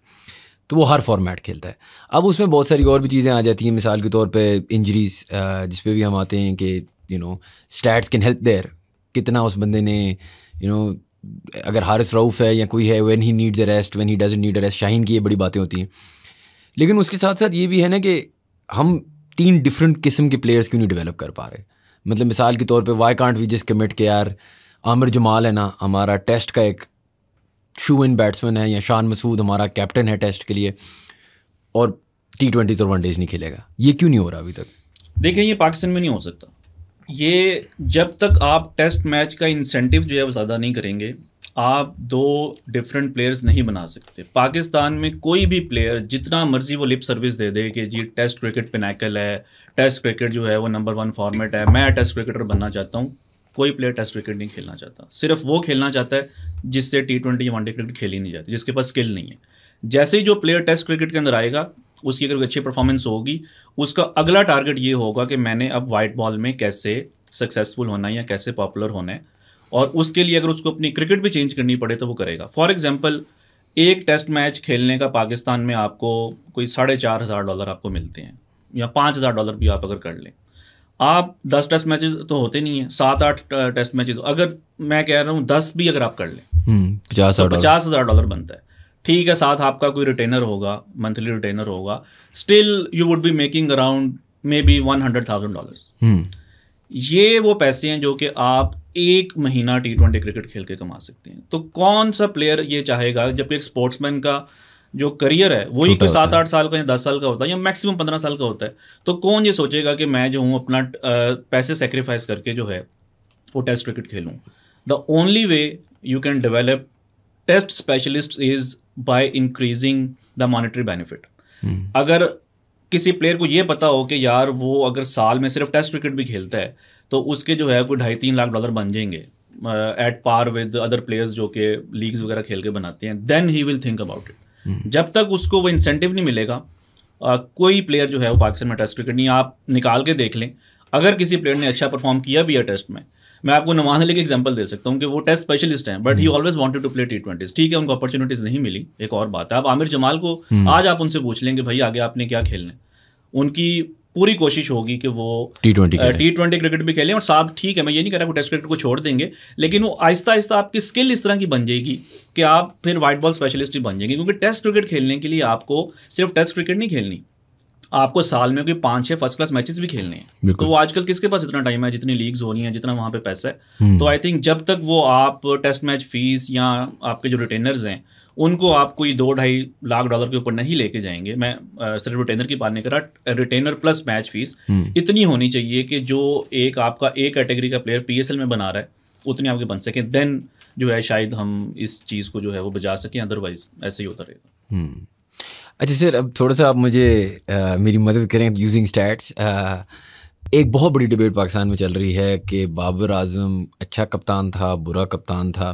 तो वो हर फॉर्मेट खेलता है अब उसमें बहुत सारी और भी चीज़ें आ जाती हैं मिसाल के तौर पे इंजरीज जिस पे भी हम आते हैं कि you know stats can help there कितना उस बंदे ने यू you नो know, अगर हारिस रऊफ़ है या कोई है when he needs a rest when he doesn't need a rest Shaheen की ये बड़ी बातें होती हैं लेकिन उसके साथ साथ ये भी है ना कि हम तीन डिफरेंट किस्म के प्लेयर्स क्यों नहीं डेवलप कर पा रहे मतलब मिसाल के तौर पर why can't we just commit के यार आमिर जमाल है ना हमारा टेस्ट का एक शू इन बैट्समैन है या शान मसूद हमारा कैप्टन है टेस्ट के लिए और टी ट्वेंटीज़ और वनडेज़ नहीं खेलेगा ये क्यों नहीं हो रहा अभी तक देखिए ये पाकिस्तान में नहीं हो सकता ये जब तक आप टेस्ट मैच का इंसेंटिव जो है वो ज़्यादा नहीं करेंगे आप दो डिफरेंट प्लेयर्स नहीं बना सकते पाकिस्तान में कोई भी प्लेयर जितना मर्जी वो लिप सर्विस दे दे कि जी टेस्ट क्रिकेट पिनाकल है टेस्ट क्रिकेट जो है वो नंबर वन फॉर्मेट है मैं टेस्ट क्रिकेटर बनना चाहता हूँ कोई प्लेयर टेस्ट क्रिकेट नहीं खेलना चाहता सिर्फ वो खेलना चाहता है जिससे टी ट्वेंटी वनडे क्रिकेट खेली नहीं जाती जिसके पास स्किल नहीं है जैसे ही जो प्लेयर टेस्ट क्रिकेट के अंदर आएगा उसकी अगर अच्छी परफॉर्मेंस होगी उसका अगला टारगेट ये होगा कि मैंने अब वाइट बॉल में कैसे सक्सेसफुल होना है या कैसे पॉपुलर होना है और उसके लिए अगर उसको अपनी क्रिकेट भी चेंज करनी पड़े तो वो करेगा फॉर एग्जाम्पल एक टेस्ट मैच खेलने का पाकिस्तान में आपको कोई साढ़े चार हज़ार डॉलर आपको मिलते हैं या पाँच हज़ार डॉलर भी आप अगर कर लें आप दस टेस्ट मैचेस तो होते नहीं है सात आठ टेस्ट मैचेस अगर मैं कह रहा हूँ दस भी अगर आप कर लें हम्म, पचास तो पचास हज़ार डॉलर बनता है ठीक है साथ आपका कोई रिटेनर होगा मंथली रिटेनर होगा still you would be making around maybe one hundred thousand dollar ये वो पैसे हैं जो कि आप एक महीना टी ट्वेंटी क्रिकेट खेल के कमा सकते हैं तो कौन सा प्लेयर ये चाहेगा जबकि एक स्पोर्ट्समैन का जो करियर है वही कोई सात आठ साल का या दस साल का होता है या मैक्सिमम पंद्रह साल का होता है तो कौन ये सोचेगा कि मैं जो हूँ अपना पैसे सेक्रीफाइस करके जो है वो टेस्ट क्रिकेट खेलूँ the only way you can develop test specialist is by increasing the monetary benefit अगर किसी प्लेयर को ये पता हो कि यार वो अगर साल में सिर्फ टेस्ट क्रिकेट भी खेलता है तो उसके जो है कोई ढाई तीन लाख डॉलर बन जाएंगे at par with other players जो कि लीग्स वगैरह खेल के बनाते हैं then he will think about it जब तक उसको वो इंसेंटिव नहीं मिलेगा आ, कोई प्लेयर जो है वो पाकिस्तान में टेस्ट क्रिकेट नहीं आप निकाल के देख लें अगर किसी प्लेयर ने अच्छा परफॉर्म किया भी है टेस्ट में मैं आपको नवाज अली का एग्जाम्पल दे सकता हूँ कि वो टेस्ट स्पेशलिस्ट हैं but he always wanted to play T twenty ठीक है उनको अपॉर्चुनिटीज नहीं मिली एक और बात है आप आमिर जमाल को हम्म। आज आप उनसे पूछ लेंगे भाई आगे आपने क्या खेलना उनकी पूरी कोशिश होगी कि वो T twenty T twenty cricket भी खेलें और साथ ठीक है मैं ये नहीं कह रहा कि टेस्ट क्रिकेट को छोड़ देंगे लेकिन वो आहिस्ता आहिस्ता आपकी स्किल इस तरह की बन जाएगी कि आप फिर वाइट बॉल स्पेशलिस्ट ही बन जाएंगे क्योंकि टेस्ट क्रिकेट खेलने के लिए आपको सिर्फ टेस्ट क्रिकेट नहीं खेलनी आपको साल में कोई पाँच छः फर्स्ट क्लास मैचेस भी खेलने हैं तो वो आजकल किसके पास इतना टाइम है जितनी लीग्स हो रही हैं जितना वहाँ पे पैसा है हम्म। तो आई थिंक जब तक वो आप टेस्ट मैच फीस या आपके जो रिटेनर्स हैं उनको आप कोई दो ढाई लाख डॉलर के ऊपर नहीं लेके जाएंगे मैं सिर्फ रिटेनर की बात नहीं कर रहा रिटेनर प्लस मैच फीस इतनी होनी चाहिए कि जो एक आपका ए कैटेगरी का प्लेयर पी में बना रहा है उतनी आपके बन सकें देन जो है शायद हम इस चीज़ को जो है वो बजा सकें अदरवाइज ऐसे ही होता रहेगा हम्म। अच्छा सर अब थोड़ा सा आप मुझे आ, मेरी मदद करें यूजिंग स्टैट्स एक बहुत बड़ी डिबेट पाकिस्तान में चल रही है कि बाबर आजम अच्छा कप्तान था बुरा कप्तान था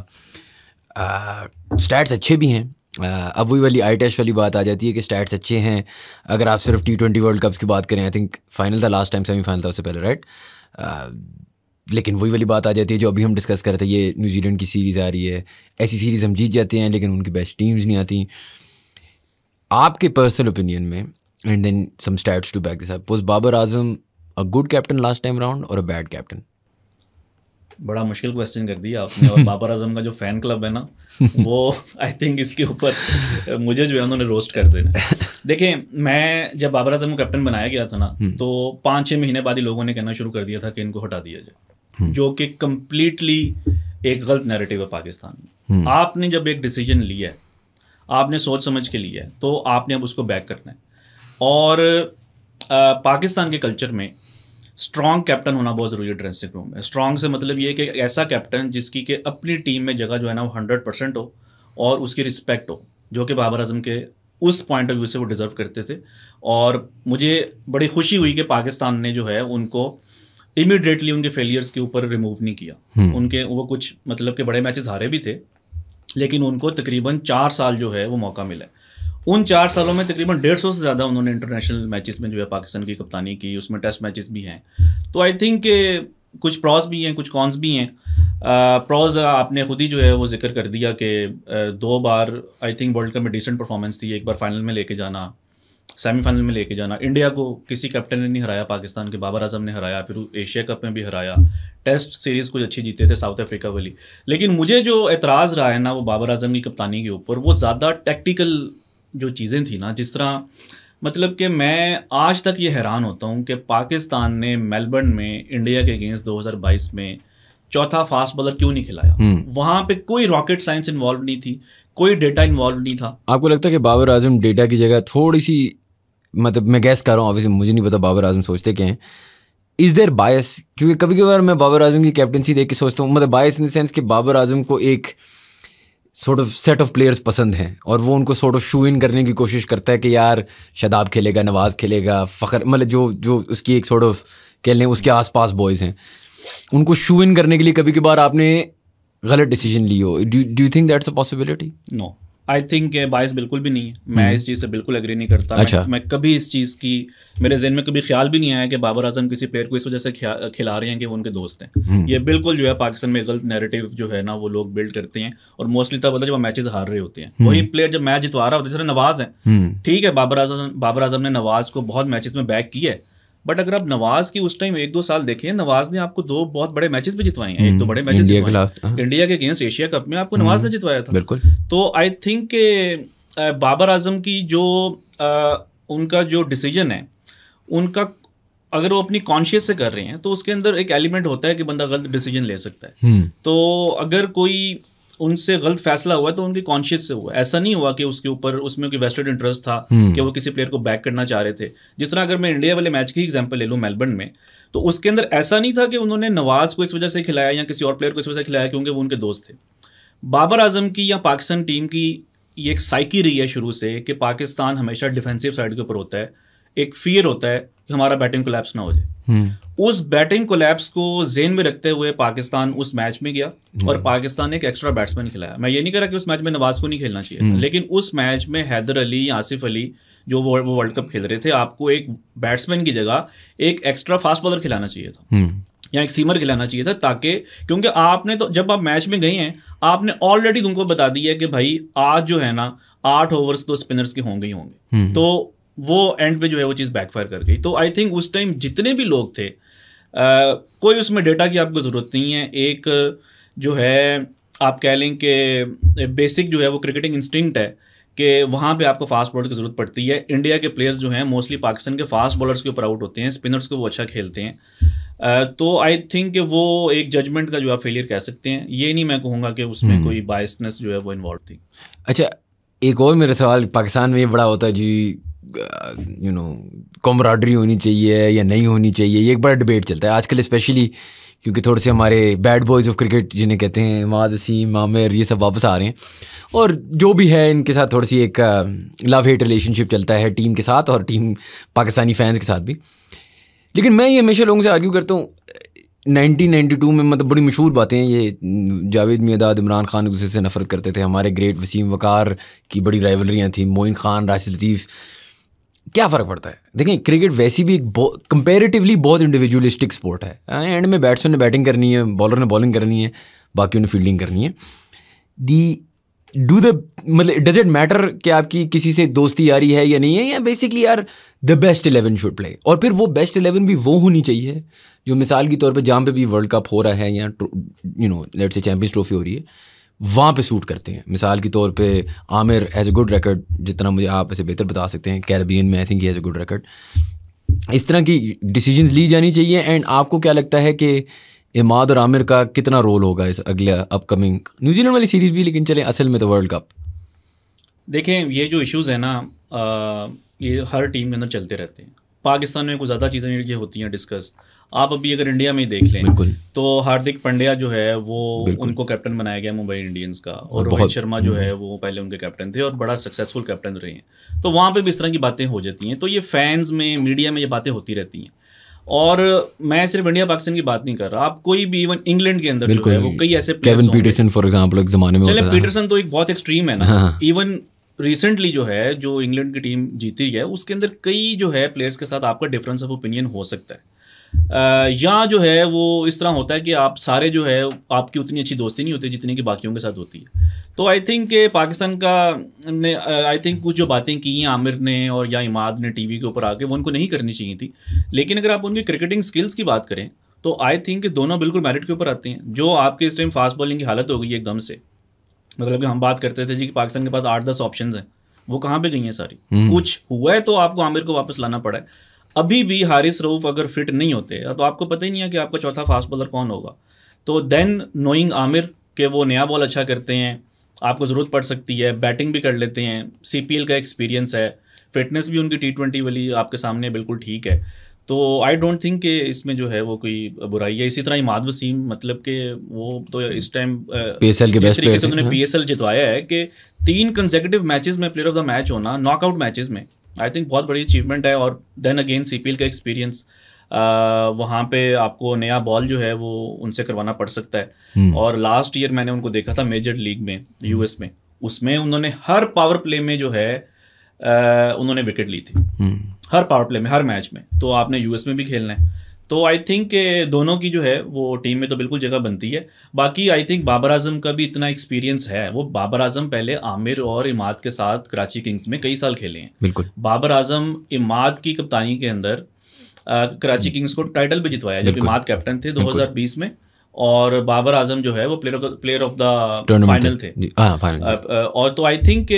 स्टैट्स अच्छे भी हैं अब वही वाली आई टेस्ट वाली बात आ जाती है कि स्टैट्स अच्छे हैं अगर आप सिर्फ टी ट्वेंटी वर्ल्ड कप्स की बात करें आई थिंक फाइनल था लास्ट टाइम सेमीफाइनल था उससे पहले राइट लेकिन वही वाली बात आ जाती है जो अभी हम डिस्कस कर रहे थे ये न्यूजीलैंड की सीरीज़ आ रही है ऐसी सीरीज़ हम जीत जाते हैं लेकिन उनकी बेस्ट टीम्स नहीं आती आपके पर्सनल ओपिनियन में and then some stats to back this up was Babar Azam a good captain last time round और अ बैड कैप्टन बड़ा मुश्किल क्वेश्चन कर दिया आपने और बाबर आजम का जो फैन क्लब है ना वो आई थिंक इसके ऊपर मुझे जो है उन्होंने रोस्ट कर देना देखें मैं जब बाबर आजम को कैप्टन बनाया गया था ना हम्म। तो पाँच छः महीने बाद ही लोगों ने कहना शुरू कर दिया था कि इनको हटा दिया जाए हम्म। जो कि कम्प्लीटली एक गलत नैरेटिव है पाकिस्तान में हम्म। आपने जब एक डिसीजन लिया है आपने सोच समझ के लिया है तो आपने अब उसको बैक करना है और पाकिस्तान के कल्चर में स्ट्रॉन्ग कैप्टन होना बहुत जरूरी है ड्रेसिंग रूम में स्ट्रॉन्ग से मतलब ये कि ऐसा कैप्टन जिसकी के अपनी टीम में जगह जो है ना वो हंड्रेड परसेंट हो और उसकी रिस्पेक्ट हो जो कि बाबर अजम के उस पॉइंट ऑफ व्यू से वो डिज़र्व करते थे और मुझे बड़ी खुशी हुई कि पाकिस्तान ने जो है उनको इमिडिएटली उनके फेलियर्स के ऊपर रिमूव नहीं किया हम्म। उनके वो कुछ मतलब के बड़े मैचेस हारे भी थे लेकिन उनको तकरीबन चार साल जो है वो मौका मिला उन चार सालों में तकरीबन डेढ़ सौ से ज़्यादा उन्होंने इंटरनेशनल मैचेस में जो है पाकिस्तान की कप्तानी की उसमें टेस्ट मैचेस भी हैं तो आई थिंक eh, कुछ प्रॉज भी हैं कुछ कॉन्स भी हैं प्रॉज uh, uh, आपने खुद ही जो है वो जिक्र कर दिया कि uh, दो बार आई थिंक वर्ल्ड कप में डिसेंट परफॉर्मेंस थी एक बार फाइनल में लेके जाना सेमीफाइनल में लेके जाना इंडिया को किसी कैप्टन ने नहीं हराया पाकिस्तान के बाबर आजम ने हराया फिर एशिया कप में भी हराया टेस्ट सीरीज कुछ अच्छी जीते थे साउथ अफ्रीका वाली लेकिन मुझे जो एतराज़ रहा है ना वो बाबर आजम की कप्तानी के ऊपर वो ज़्यादा टैक्टिकल जो चीज़ें थी ना जिस तरह मतलब कि मैं आज तक ये हैरान होता हूँ कि पाकिस्तान ने मेलबर्न में इंडिया के अगेंस्ट 2022 में चौथा फास्ट बॉलर क्यों नहीं खिलाया हम्म। वहाँ पे कोई रॉकेट साइंस इन्वॉल्व नहीं थी कोई डेटा इन्वॉल्व नहीं था आपको लगता है कि बाबर आजम डेटा की जगह थोड़ी सी मतलब मैं गैस कर रहा हूँ ऑब्वियसली मुझे नहीं पता बाबर आजम सोचते क्या हैं इज़ देर बायस क्योंकि कभी कभार मैं बाबर आजम की कैप्टनसी देख के सोचता हूँ मतलब बायस इन द सेंस कि बाबर आजम को एक sort of set of players पसंद हैं और वो उनको सॉर्ट ऑफ शू इन करने की कोशिश करता है कि यार शदाब खेलेगा नवाज़ खेलेगा फ़खर मतलब जो जो उसकी एक सॉर्ट ऑफ कह लें उसके आसपास बॉयज़ हैं उनको शू इन करने के लिए कभी कभार आपने गलत डिसीजन ली हो do you think that's a possibility no I think bias बिल्कुल भी नहीं है मैं हम्म। इस चीज़ से बिल्कुल एग्री नहीं करता अच्छा। मैं, मैं कभी इस चीज़ की मेरे जहन में कभी ख्याल भी नहीं आया कि बाबर आजम किसी प्लेयर को इस वजह से खिला रहे हैं कि वो उनके दोस्त हैं हम्म। ये बिल्कुल जो है पाकिस्तान में गलत नेरेटिव जो है ना वो लोग बिल्ड करते हैं और मोस्टली तब होता है जब मैचेज हार रहे होते हैं हम्म। वही प्लेयर जब मैच जितवा रहा होता है जैसे नवाज है ठीक है बाबर आजम बाबर आजम ने नवाज को बहुत मैचेस में बैक किया है बट अगर आप नवाज की उस टाइम एक दो साल देखें नवाज ने आपको दो बहुत बड़े मैचेस भी जितवाए हैं एक दो तो हम्म, बड़े मैचेस इंडिया, इंडिया के अगेंस्ट एशिया कप में आपको नवाज ने हम्म, जितवाया था बिल्कुल तो आई थिंक के बाबर आजम की जो आ, उनका जो डिसीजन है उनका अगर वो अपनी कॉन्शियस से कर रहे हैं तो उसके अंदर एक एलिमेंट होता है कि बंदा गलत डिसीजन ले सकता है हम्म। तो अगर कोई उनसे गलत फैसला हुआ तो उनकी कॉन्शियस से हुआ ऐसा नहीं हुआ कि उसके ऊपर उसमें उनकी वेस्टेड इंटरेस्ट था हम्म। कि वो किसी प्लेयर को बैक करना चाह रहे थे जिस तरह अगर मैं इंडिया वाले मैच की एग्जाम्पल ले लूँ मेलबर्न में तो उसके अंदर ऐसा नहीं था कि उन्होंने नवाज को इस वजह से खिलाया या किसी और प्लेयर को इस वजह से खिलाया क्योंकि वो उनके दोस्त थे बाबर आजम की या पाकिस्तान टीम की ये एक साइकी रही है शुरू से कि पाकिस्तान हमेशा डिफेंसिव साइड के ऊपर होता है एक फियर होता है कि हमारा बैटिंग कोलैप्स ना हो जाए हम्म। उस बैटिंग कोलैप्स को जेन में रखते हुए पाकिस्तान उस मैच में गया और हम्म। पाकिस्तान ने एक एक्स्ट्रा बैट्समैन खिलाया मैं ये नहीं कह रहा कि उस मैच में नवाज को नहीं खेलना चाहिए हम्म। लेकिन उस मैच में हैदर अली आसिफ अली जो वो वो वर्ल्ड कप खेल रहे थे आपको एक बैट्समैन की जगह एक एक्स्ट्रा फास्ट बॉलर खिलाना चाहिए था या एक सीमर खिलाना चाहिए था ताकि क्योंकि आपने तो जब आप मैच में गए हैं आपने ऑलरेडी तुमको बता दिया कि भाई आज जो है ना आठ ओवर्स तो स्पिनर्स के होंगे ही होंगे तो वो एंड पे जो है वो चीज़ बैकफायर कर गई तो आई थिंक उस टाइम जितने भी लोग थे आ, कोई उसमें डेटा की आपको ज़रूरत नहीं है एक जो है आप कह लें कि बेसिक जो है वो क्रिकेटिंग इंस्टिंक्ट है कि वहाँ पे आपको फास्ट बॉलर की ज़रूरत पड़ती है इंडिया के प्लेयर्स जो हैं मोस्टली पाकिस्तान के फास्ट बॉलर्स के ऊपर आउट होते हैं स्पिनर्स को वो अच्छा खेलते हैं आ, तो आई थिंक वो एक जजमेंट का जो आप फेलियर कह सकते हैं ये नहीं मैं कहूँगा कि उसमें हम्म। कोई बायसनेस जो है वो इन्वॉल्व थी अच्छा एक और मेरा सवाल पाकिस्तान में बड़ा होता है जी यू नो कॉमराडरी होनी चाहिए या नहीं होनी चाहिए ये एक बड़ा डिबेट चलता है आजकल स्पेशली क्योंकि थोड़े से हमारे बैड बॉयज़ ऑफ क्रिकेट जिन्हें कहते हैं माद वसीम आमिर ये सब वापस आ रहे हैं और जो भी है इनके साथ थोड़ी सी एक लव हेट रिलेशनशिप चलता है टीम के साथ और टीम पाकिस्तानी फैंस के साथ भी लेकिन मैं ये हमेशा लोगों से आर्ग्यू करता हूँ 1992 में मतलब बड़ी मशहूर बातें हैं ये जावेद मियादाद इमरान खान एक दूसरे से नफरत करते थे हमारे ग्रेट वसीम वकार की बड़ी राइवलरियाँ थीं मोइन खान राशिद लतीफ़ क्या फ़र्क पड़ता है देखें क्रिकेट वैसी भी एक कंपेरेटिवली बहुत इंडिविजुअलिस्टिक स्पोर्ट है एंड हाँ, में बैट्समैन ने बैटिंग करनी है बॉलर ने बॉलिंग करनी है बाकियों ने फील्डिंग करनी है दी डू द मतलब डज इट मैटर कि आपकी किसी से दोस्ती आ रही है या नहीं है या बेसिकली यार the best eleven should play और फिर वो बेस्ट इलेवन भी वो होनी चाहिए जो मिसाल के तौर पर जहाँ पे भी वर्ल्ड कप हो रहा है या यू नो लेट से चैम्पियंस ट्रॉफी हो रही है वहाँ पे सूट करते हैं मिसाल के तौर पे Amir as a good record जितना मुझे आप ऐसे बेहतर बता सकते हैं कैरबियन में I think as a good record इस तरह की डिसीजन ली जानी चाहिए एंड आपको क्या लगता है कि इमाद और आमिर का कितना रोल होगा इस अगले अपकमिंग न्यूजीलैंड वाली सीरीज़ भी लेकिन चले असल में तो वर्ल्ड कप देखें ये जो इश्यूज़ हैं ना आ, ये हर टीम के अंदर चलते रहते हैं पाकिस्तान में कुछ ज़्यादा चीज़ें ये होती हैं डिस्कस आप अभी अगर इंडिया में ही देख लें तो हार्दिक पंड्या जो है वो उनको कैप्टन बनाया गया मुंबई इंडियंस का हाँ, और रोहित शर्मा जो हम्म। है वो पहले उनके कैप्टन थे और बड़ा सक्सेसफुल कैप्टन रहे हैं तो वहाँ पर भी इस तरह की बातें हो जाती हैं तो ये फैंस में मीडिया में ये बातें होती रहती हैं और मैं सिर्फ इंडिया पाकिस्तान की बात नहीं कर रहा आप कोई भी इवन इंग्लैंड के अंदर जो है वो कई ऐसे केविन पीटरसन फॉर एग्जांपल एक जमाने में चले पीटरसन तो एक बहुत एक्सट्रीम है ना इवन हाँ। रिसेंटली जो है जो इंग्लैंड की टीम जीती है उसके अंदर कई जो है प्लेयर्स के साथ आपका डिफरेंस ऑफ ओपिनियन हो सकता है यहाँ जो है वो इस तरह होता है कि आप सारे जो है आपकी उतनी अच्छी दोस्ती नहीं होती जितनी कि बाकियों के साथ होती है तो आई थिंक के पाकिस्तान का ने आई थिंक कुछ जो बातें की हैं आमिर ने और या इमाद ने टीवी के ऊपर आके वो उनको नहीं करनी चाहिए थी लेकिन अगर आप उनकी क्रिकेटिंग स्किल्स की बात करें तो आई थिंक दोनों बिल्कुल मेरिट के ऊपर आते हैं जो आपके इस टाइम फास्ट बॉलिंग की हालत हो गई एकदम से मतलब कि हम बात करते थे जी कि पाकिस्तान के पास आठ दस ऑप्शन हैं वो कहाँ पे गई हैं सारी हम्म। कुछ हुआ है तो आपको आमिर को वापस लाना पड़ा है अभी भी हारिस रऊफ अगर फिट नहीं होते तो आपको पता ही नहीं है कि आपका चौथा फास्ट बॉलर कौन होगा तो देन नोइंग आमिर के वो नया बॉल अच्छा करते हैं आपको ज़रूरत पड़ सकती है बैटिंग भी कर लेते हैं सी का एक्सपीरियंस है फिटनेस भी उनकी टी ट्वेंटी वाली आपके सामने बिल्कुल ठीक है तो आई डोंट थिंक कि इसमें जो है वो कोई बुराई है इसी तरह इमाद वसीम मतलब कि वो तो इस टाइम पीएसएल के जिस तरीके से उन्होंने पीएसएल हाँ। जितवाया है कि तीन कंजेकटिव मैचेस में प्लेयर ऑफ द मैच होना नॉकआउट मैचेस में आई थिंक बहुत बड़ी अचीवमेंट है और देन अगेन सी का एक्सपीरियंस uh, वहाँ पे आपको नया बॉल जो है वो उनसे करवाना पड़ सकता है hmm. और लास्ट ईयर मैंने उनको देखा था मेजर लीग में यूएस में उसमें उन्होंने हर पावर प्ले में जो है uh, उन्होंने विकेट ली थी hmm. हर पावर प्ले में हर मैच में तो आपने यूएस में भी खेलना है तो आई थिंक eh, दोनों की जो है वो टीम में तो बिल्कुल जगह बनती है बाकी आई थिंक बाबर आजम का भी इतना एक्सपीरियंस है वो बाबर आजम पहले आमिर और इमाद के साथ कराची किंग्स में कई साल खेले हैं बिल्कुल बाबर आजम इमाद की कप्तानी के अंदर आ, कराची हम्म। किंग्स को टाइटल भी जितवाया जब इमाद कैप्टन थे 2020 में और बाबर आजम जो है वो player of the player of the final थे हाँ, और तो आई थिंक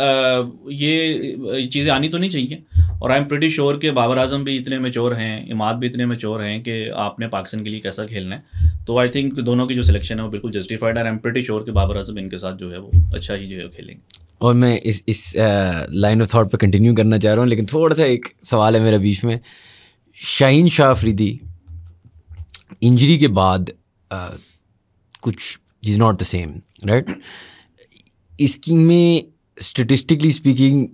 ये चीज़ें आनी तो नहीं चाहिए और आई एम प्रटी श्योर कि बाबर आजम भी इतने मेचोर हैं इमाद भी इतने मेचोर हैं कि आपने पाकिस्तान के लिए कैसा खेलना है तो आई थिंक दोनों की जो सिलेक्शन है वो बिल्कुल जस्टिफाइड है आई एम प्रटी श्योर कि बाबर आजम इनके साथ जो है वो अच्छा ही जो है खेलेंगे और मैं इस इस लाइन ऑफ थाट पर कंटिन्यू करना चाह रहा हूँ लेकिन थोड़ा सा एक सवाल है मेरा बीच में शाहीन शाह अफरीदी इंजरी के बाद आ, कुछ is not the same right इसकी में statistically speaking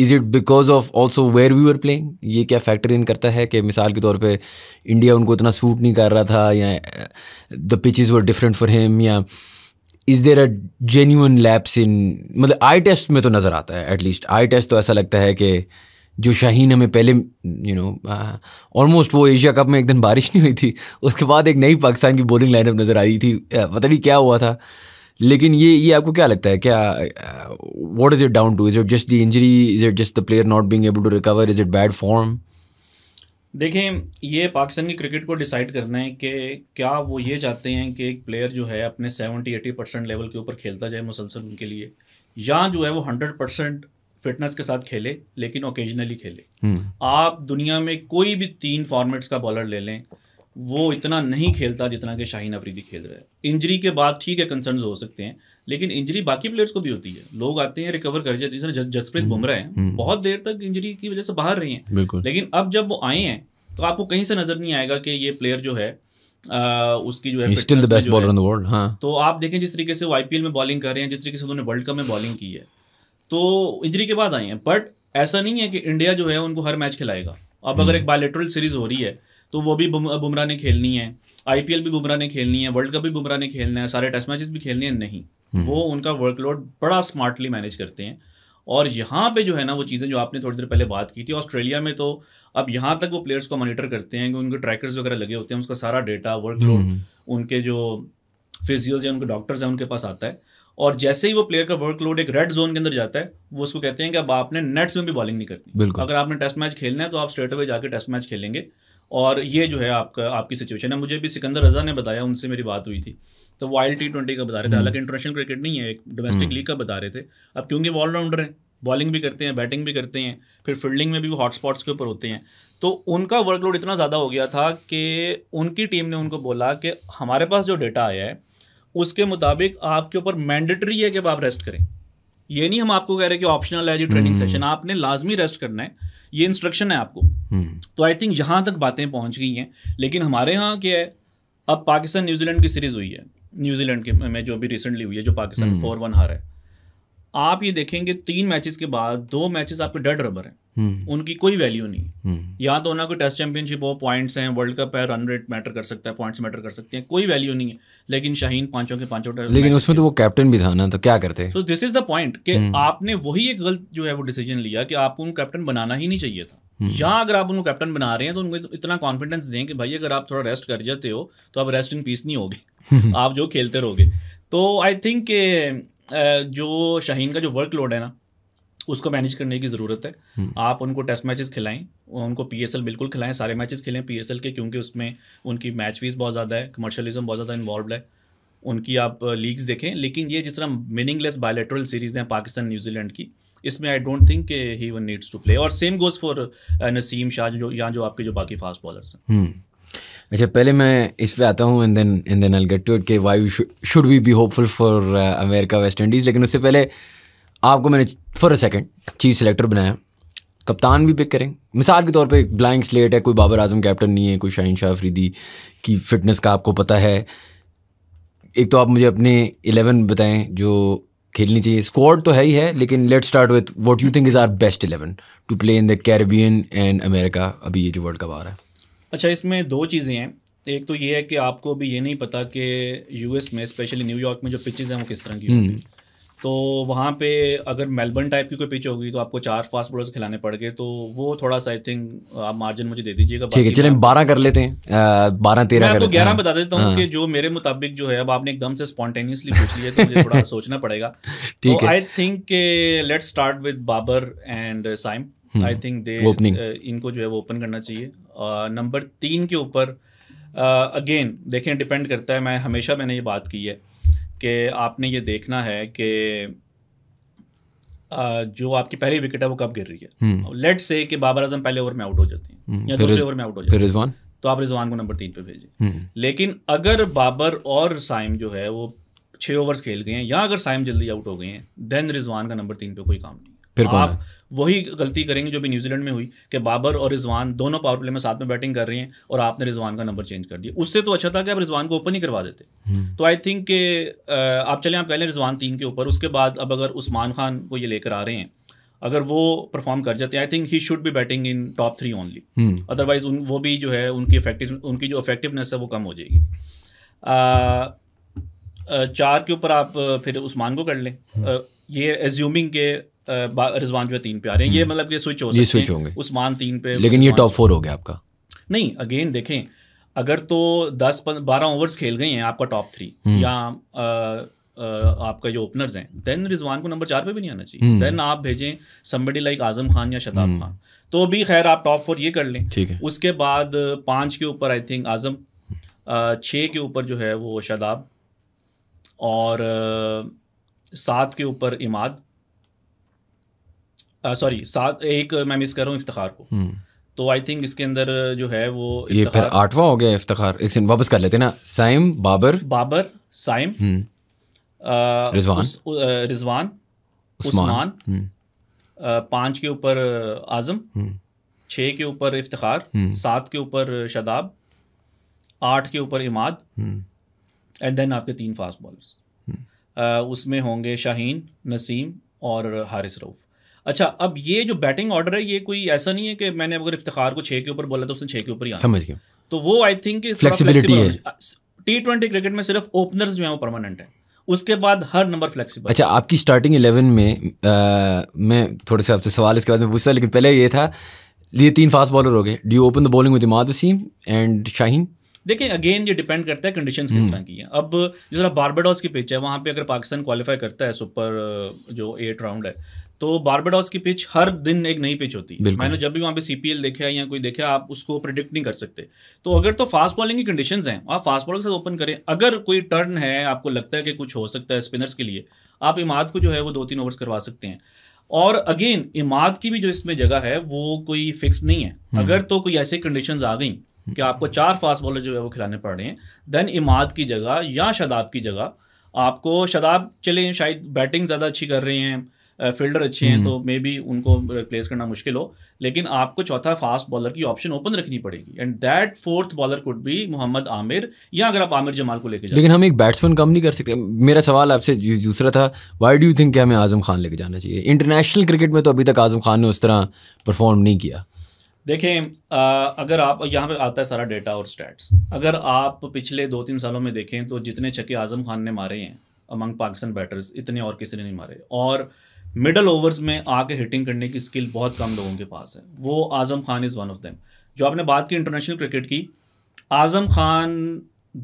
is it because of also where we are playing ये क्या फैक्टर इन करता है कि मिसाल के तौर पर इंडिया उनको इतना सूट नहीं कर रहा था या the pitches were different for him या is there a genuine lapse in मतलब आई टेस्ट में तो नज़र आता है एटलीस्ट आई टेस्ट तो ऐसा लगता है कि जो शाहीन हमें पहले यू नो ऑलमोस्ट वो एशिया कप में एक दिन बारिश नहीं हुई थी उसके बाद एक नई पाकिस्तान की बॉलिंग लाइनअप नज़र आई थी पता नहीं क्या हुआ था लेकिन ये ये आपको क्या लगता है क्या what is it down to is it just the injury is it just the player not being able to recover is it bad form देखें ये पाकिस्तान की क्रिकेट को डिसाइड करना है कि क्या वो ये चाहते हैं कि एक प्लेयर जो है अपने सेवेंटी एटी परसेंट लेवल के ऊपर खेलता जाए मुसलसल उनके लिए या जो है वो हंड्रेड परसेंट फिटनेस के साथ खेले लेकिन ओकेजनली खेले हम्म। आप दुनिया में कोई भी तीन फॉर्मेट्स का बॉलर ले लें वो इतना नहीं खेलता जितना कि शाहीन अफरीदी खेल रहा है इंजरी के बाद ठीक है कंसर्न हो सकते हैं लेकिन इंजरी बाकी प्लेयर्स को भी होती है लोग आते हैं रिकवर कर जाते हैं जसप्रीत हम्म, बुमराह हैं हम्म। बहुत देर तक इंजरी की वजह से बाहर रही हैं लेकिन अब जब वो आए हैं तो आपको कहीं से नजर नहीं आएगा कि ये प्लेयर जो है आ, उसकी जो है still the best bowler world तो आप देखें जिस तरीके से वो आईपीएल में बॉलिंग कर रहे हैं जिस तरीके से उन्होंने वर्ल्ड कप में बॉलिंग की है तो इंजरी के बाद आए हैं बट ऐसा नहीं है कि इंडिया जो है उनको हर मैच खिलाएगा अब अगर हम्म। एक बायोलिट्रल सीरीज हो रही है तो वो भी बुमराह ने खेलनी है आईपीएल भी बुमराह ने खेलनी है वर्ल्ड कप भी बुमराह ने खेलना है सारे टेस्ट मैचेस भी खेलने हैं नहीं हम्म। वो उनका वर्कलोड बड़ा स्मार्टली मैनेज करते हैं और यहाँ पे जो है ना वो चीज़ें जो आपने थोड़ी देर पहले बात की थी ऑस्ट्रेलिया में तो अब यहाँ तक वो प्लेयर्स को मॉनिटर करते हैं कि उनके ट्रैकर्स वगैरह लगे होते हैं उसका सारा डेटा वर्कलोड हम्म। उनके जो फिजियोज हैं उनके डॉक्टर्स हैं उनके पास आता है और जैसे ही वो प्लेयर का वर्कलोड एक रेड जोन के अंदर जाता है वो उसको कहते हैं कि अब आपने नेट्स में भी बॉलिंग नहीं करनी अगर आपने टेस्ट मैच खेलना है तो आप स्ट्रेट अवे जाकर टेस्ट मैच खेलेंगे और ये जो है आपका आपकी सिचुएशन है मुझे भी सिकंदर रजा ने बताया उनसे मेरी बात हुई थी तो वाइल्ड टी ट्वेंटी का बता रहे थे हम्म। हालांकि इंटरनेशनल क्रिकेट नहीं है एक डोमेस्टिक हम्म। लीग का बता रहे थे अब क्योंकि वो ऑलराउंडर हैं बॉलिंग भी करते हैं बैटिंग भी करते हैं फिर फील्डिंग में भी वो हॉटस्पॉट्स के ऊपर होते हैं तो उनका वर्कलोड इतना ज़्यादा हो गया था कि उनकी टीम ने उनको बोला कि हमारे पास जो डेटा आया है उसके मुताबिक आपके ऊपर मैंडेटरी है कि आप रेस्ट करें ये नहीं हम आपको कह रहे कि ऑप्शनल है जी ट्रेनिंग हम्म। सेशन आपने लाजमी रेस्ट करना है ये इंस्ट्रक्शन है आपको हम्म। तो आई थिंक यहाँ तक बातें पहुँच गई हैं लेकिन हमारे यहाँ क्या है अब पाकिस्तान न्यूजीलैंड की सीरीज हुई है न्यूजीलैंड के में जो अभी रिसेंटली हुई है जो पाकिस्तान फोर वन हार है आप ये देखेंगे तीन मैचेस के बाद दो मैचेस आपके डेड रबर हैं हम्म। उनकी कोई वैल्यू नहीं हम्म। या तो ना कोई टेस्ट चैंपियनशिप हो पॉइंट्स हैं वर्ल्ड कप है रन रेट मैटर कर सकता है पॉइंट्स मैटर कर सकते हैं कोई वैल्यू नहीं है लेकिन शाहीन पांचों के पांचों लेकिन उसमें तो वो कैप्टन भी था ना तो क्या करते तो दिस इज द पॉइंट कि हम्म। आपने वही एक गलत जो है वो डिसीजन लिया कि आपको उनको कैप्टन बनाना ही नहीं चाहिए था या अगर आप उनको कैप्टन बना रहे हैं तो उनको इतना कॉन्फिडेंस दें कि भाई अगर आप थोड़ा रेस्ट कर जाते हो तो आप रेस्ट इन पीस नहीं होगे आप जो खेलते रहोगे तो आई थिंक जो शाहीन का जो वर्कलोड है ना उसको मैनेज करने की ज़रूरत है हम्म। आप उनको टेस्ट मैचेस खिलाएं उनको पीएसएल बिल्कुल खिलाएं सारे मैचेस खेलें पीएसएल के क्योंकि उसमें उनकी मैच फीस बहुत ज़्यादा है कमर्शलिज्म बहुत ज़्यादा इन्वॉल्व है उनकी आप लीग्स देखें लेकिन ये जिस तरह मीनिंगलेस बायोलेट्रल सीरीज हैं पाकिस्तान न्यूजीलैंड की इसमें I don't think he one needs to play और same goes for Naseem Shah जो यहाँ जो आपके जो बाकी फास्ट बॉलर्स हैं हम्म। अच्छा पहले मैं इस पे आता हूँ and then and then I get to it के why should we be hopeful for America West Indies लेकिन उससे पहले आपको मैंने for a second chief selector बनाया कप्तान भी पिक करें मिसाल के तौर पे ब्लैंक स्लेट है कोई बाबर आजम कैप्टन नहीं है कोई शाहिन शाह अफरीदी की फिटनेस का आपको पता है एक तो आप मुझे अपने इलेवन बताएं जो खेलनी चाहिए स्क्वाड तो है ही है लेकिन let start with what you think is our best eleven to play in the Caribbean and America अभी ये जो वर्ल्ड कप आ रहा है अच्छा इसमें दो चीज़ें हैं एक तो ये है कि आपको अभी ये नहीं पता कि यूएस में स्पेशली न्यूयॉर्क में जो पिचेज हैं वो किस तरह की होंगी हम्म। तो वहाँ पे अगर मेलबर्न टाइप की कोई पिच होगी तो आपको चार फास्ट बॉलर्स खिलाने पड़ गए तो वो थोड़ा सा आई थिंक आप मार्जिन मुझे दे दीजिएगा ठीक है चलिए बारह कर लेते हैं बारह तेरह आपको ग्यारह बता देता हूँ हाँ। कि जो मेरे मुताबिक जो है अब आपने एकदम से स्पॉन्टेनियसली पूछ लिया तो मुझे थोड़ा सोचना पड़ेगा ठीक तो है आई थिंक के start with Babar and Saim I think they इनको जो है वो ओपन करना चाहिए नंबर तीन के ऊपर अगेन देखें डिपेंड करता है मैं हमेशा मैंने ये बात की है कि आपने ये देखना है कि जो आपकी पहली विकेट है वो कब गिर रही है लेट हम्म। से कि बाबर आजम पहले ओवर में आउट हो जाते हैं हम्म। या दूसरे ओवर में आउट हो जाते हैं रिजवान तो आप रिजवान को नंबर तीन पे भेजें हम्म। लेकिन अगर बाबर और साइम जो है वो छः ओवर्स खेल गए हैं या अगर साइम जल्दी आउट हो गए हैं देन रिजवान का नंबर तीन पे कोई काम नहीं फिर कौन आप वही गलती करेंगे जो भी न्यूजीलैंड में हुई कि बाबर और रिजवान दोनों पावर प्ले में साथ में बैटिंग कर रही हैं और आपने रिजवान का नंबर चेंज कर दिया उससे तो अच्छा था कि आप रिजवान को ओपन ही करवा देते हम्म। तो आई थिंक के आप चले आप पहले रिजवान तीन के ऊपर उसके बाद अब अगर उस्मान खान को ये लेकर आ रहे हैं अगर वो परफॉर्म कर जाते हैं I think he should be batting in top three only otherwise उन वो भी जो है उनकी इफेक्टिव उनकी जो इफेक्टिवनेस है वो कम हो जाएगी चार के ऊपर आप फिर उस्मान को कर लें हम्म। ये एज्यूमिंग के रिजवान जो है तीन पे आ रहे हैं ये हम्म। मतलब ये स्विच हो सकते स्विच होंगे उस्मान तीन पे लेकिन ये टॉप फोर हो गया आपका नहीं अगेन देखें अगर तो दस बारह ओवर्स खेल गए हैं आपका टॉप थ्री हम्म। या आपका जो ओपनर्स हैं देन रिजवान को नंबर चार पे भी नहीं आना चाहिए देन हम्म। आप भेजें समबडी लाइक आजम खान या शताब खान तो भी खैर आप टॉप फोर ये कर लें ठीक है उसके बाद पाँच के ऊपर आई थिंक आजम छः के ऊपर जो है वो शदाब और सात के ऊपर इमाद सॉरी सात एक मैं मिस कर रहा हूँ इफ्तार को हम्म। तो आई थिंक इसके अंदर जो है वो ये फिर आठवां हो गया इफ्तार एक सेकंड वापस कर लेते ना साइम बाबर बाबर साइम हम्म। रिजवान रिजवान उस्मान हम्म। पाँच के ऊपर आजम छः के ऊपर इफ्तार सात के ऊपर शदाब आठ के ऊपर इमाद एंड देन आपके तीन फास्ट बॉलर्स उसमें होंगे शाहीन नसीम और हारिस रऊफ़ अच्छा अब ये जो बैटिंग ऑर्डर है ये कोई ऐसा नहीं है कि मैंने अगर इफ्तार को छः के ऊपर बोला तो उसने छः के ऊपर ही समझ गया तो वो आई थिंक फ्लेक्सिबिलिटी है टी ट्वेंटी क्रिकेट में सिर्फ ओपनर्स जो हैं वो परमानेंट हैं उसके बाद हर नंबर फ्लेक्सिबल अच्छा आपकी स्टार्टिंग इलेवन में आ, मैं थोड़े से आपसे सवाल इसके बाद में पूछता लेकिन पहले ये था ये तीन फास्ट बॉलर हो गए do you open the bowling with Imad Wasim and Shaheen देखिए अगेन ये डिपेंड करता है कंडीशन किस हम्म। तरह की हैं अब जिस तरह बारबेडॉस की पिच है वहाँ पे अगर पाकिस्तान क्वालिफाई करता है सुपर जो एट राउंड है तो बारबेडॉस की पिच हर दिन एक नई पिच होती है मैंने जब भी वहाँ पे सीपीएल देखा या कोई देखा आप उसको प्रिडिक्ट नहीं कर सकते तो अगर तो फास्ट बॉलिंग की कंडीशन हैं आप फास्ट बॉलर के साथ ओपन करें अगर कोई टर्न है आपको लगता है कि कुछ हो सकता है स्पिनर्स के लिए आप इमाद को जो है वो दो तीन ओवर्स करवा सकते हैं और अगेन इमाद की भी जो इसमें जगह है वो कोई फिक्स नहीं है हम्म। अगर तो कोई ऐसी कंडीशंस आ गई कि आपको चार फास्ट बॉलर जो है वो खिलाने पड़ रहे हैं देन इमाद की जगह या शदाब की जगह आपको शदाब चले शायद बैटिंग ज़्यादा अच्छी कर रहे हैं फील्डर अच्छे हैं हम्म। तो मे बी उनको रिप्लेस करना मुश्किल हो लेकिन आपको चौथा फास्ट बॉलर की ऑप्शन ओपन रखनी पड़ेगी and that fourth bowler could be Mohammad Amir या अगर आप आमिर जमाल को लेकर लेकिन हम एक बैट्समैन कम नहीं कर सकते मेरा सवाल आपसे दूसरा था वाई डू यू थिंक हमें आजम खान लेके जाना चाहिए इंटरनेशनल क्रिकेट में तो अभी तक आजम खान ने उस तरह परफॉर्म नहीं किया देखें आ, अगर आप यहाँ पे आता है सारा डेटा और स्टैट्स अगर आप पिछले दो तीन सालों में देखें तो जितने छक्के आजम खान ने मारे हैं अमंग पाकिस्तान बैटर्स इतने और किसी ने नहीं मारे और मिडल ओवर्स में आके हिटिंग करने की स्किल बहुत कम लोगों के पास है वो Azam Khan is one of them जो आपने बात की इंटरनेशनल क्रिकेट की आज़म खान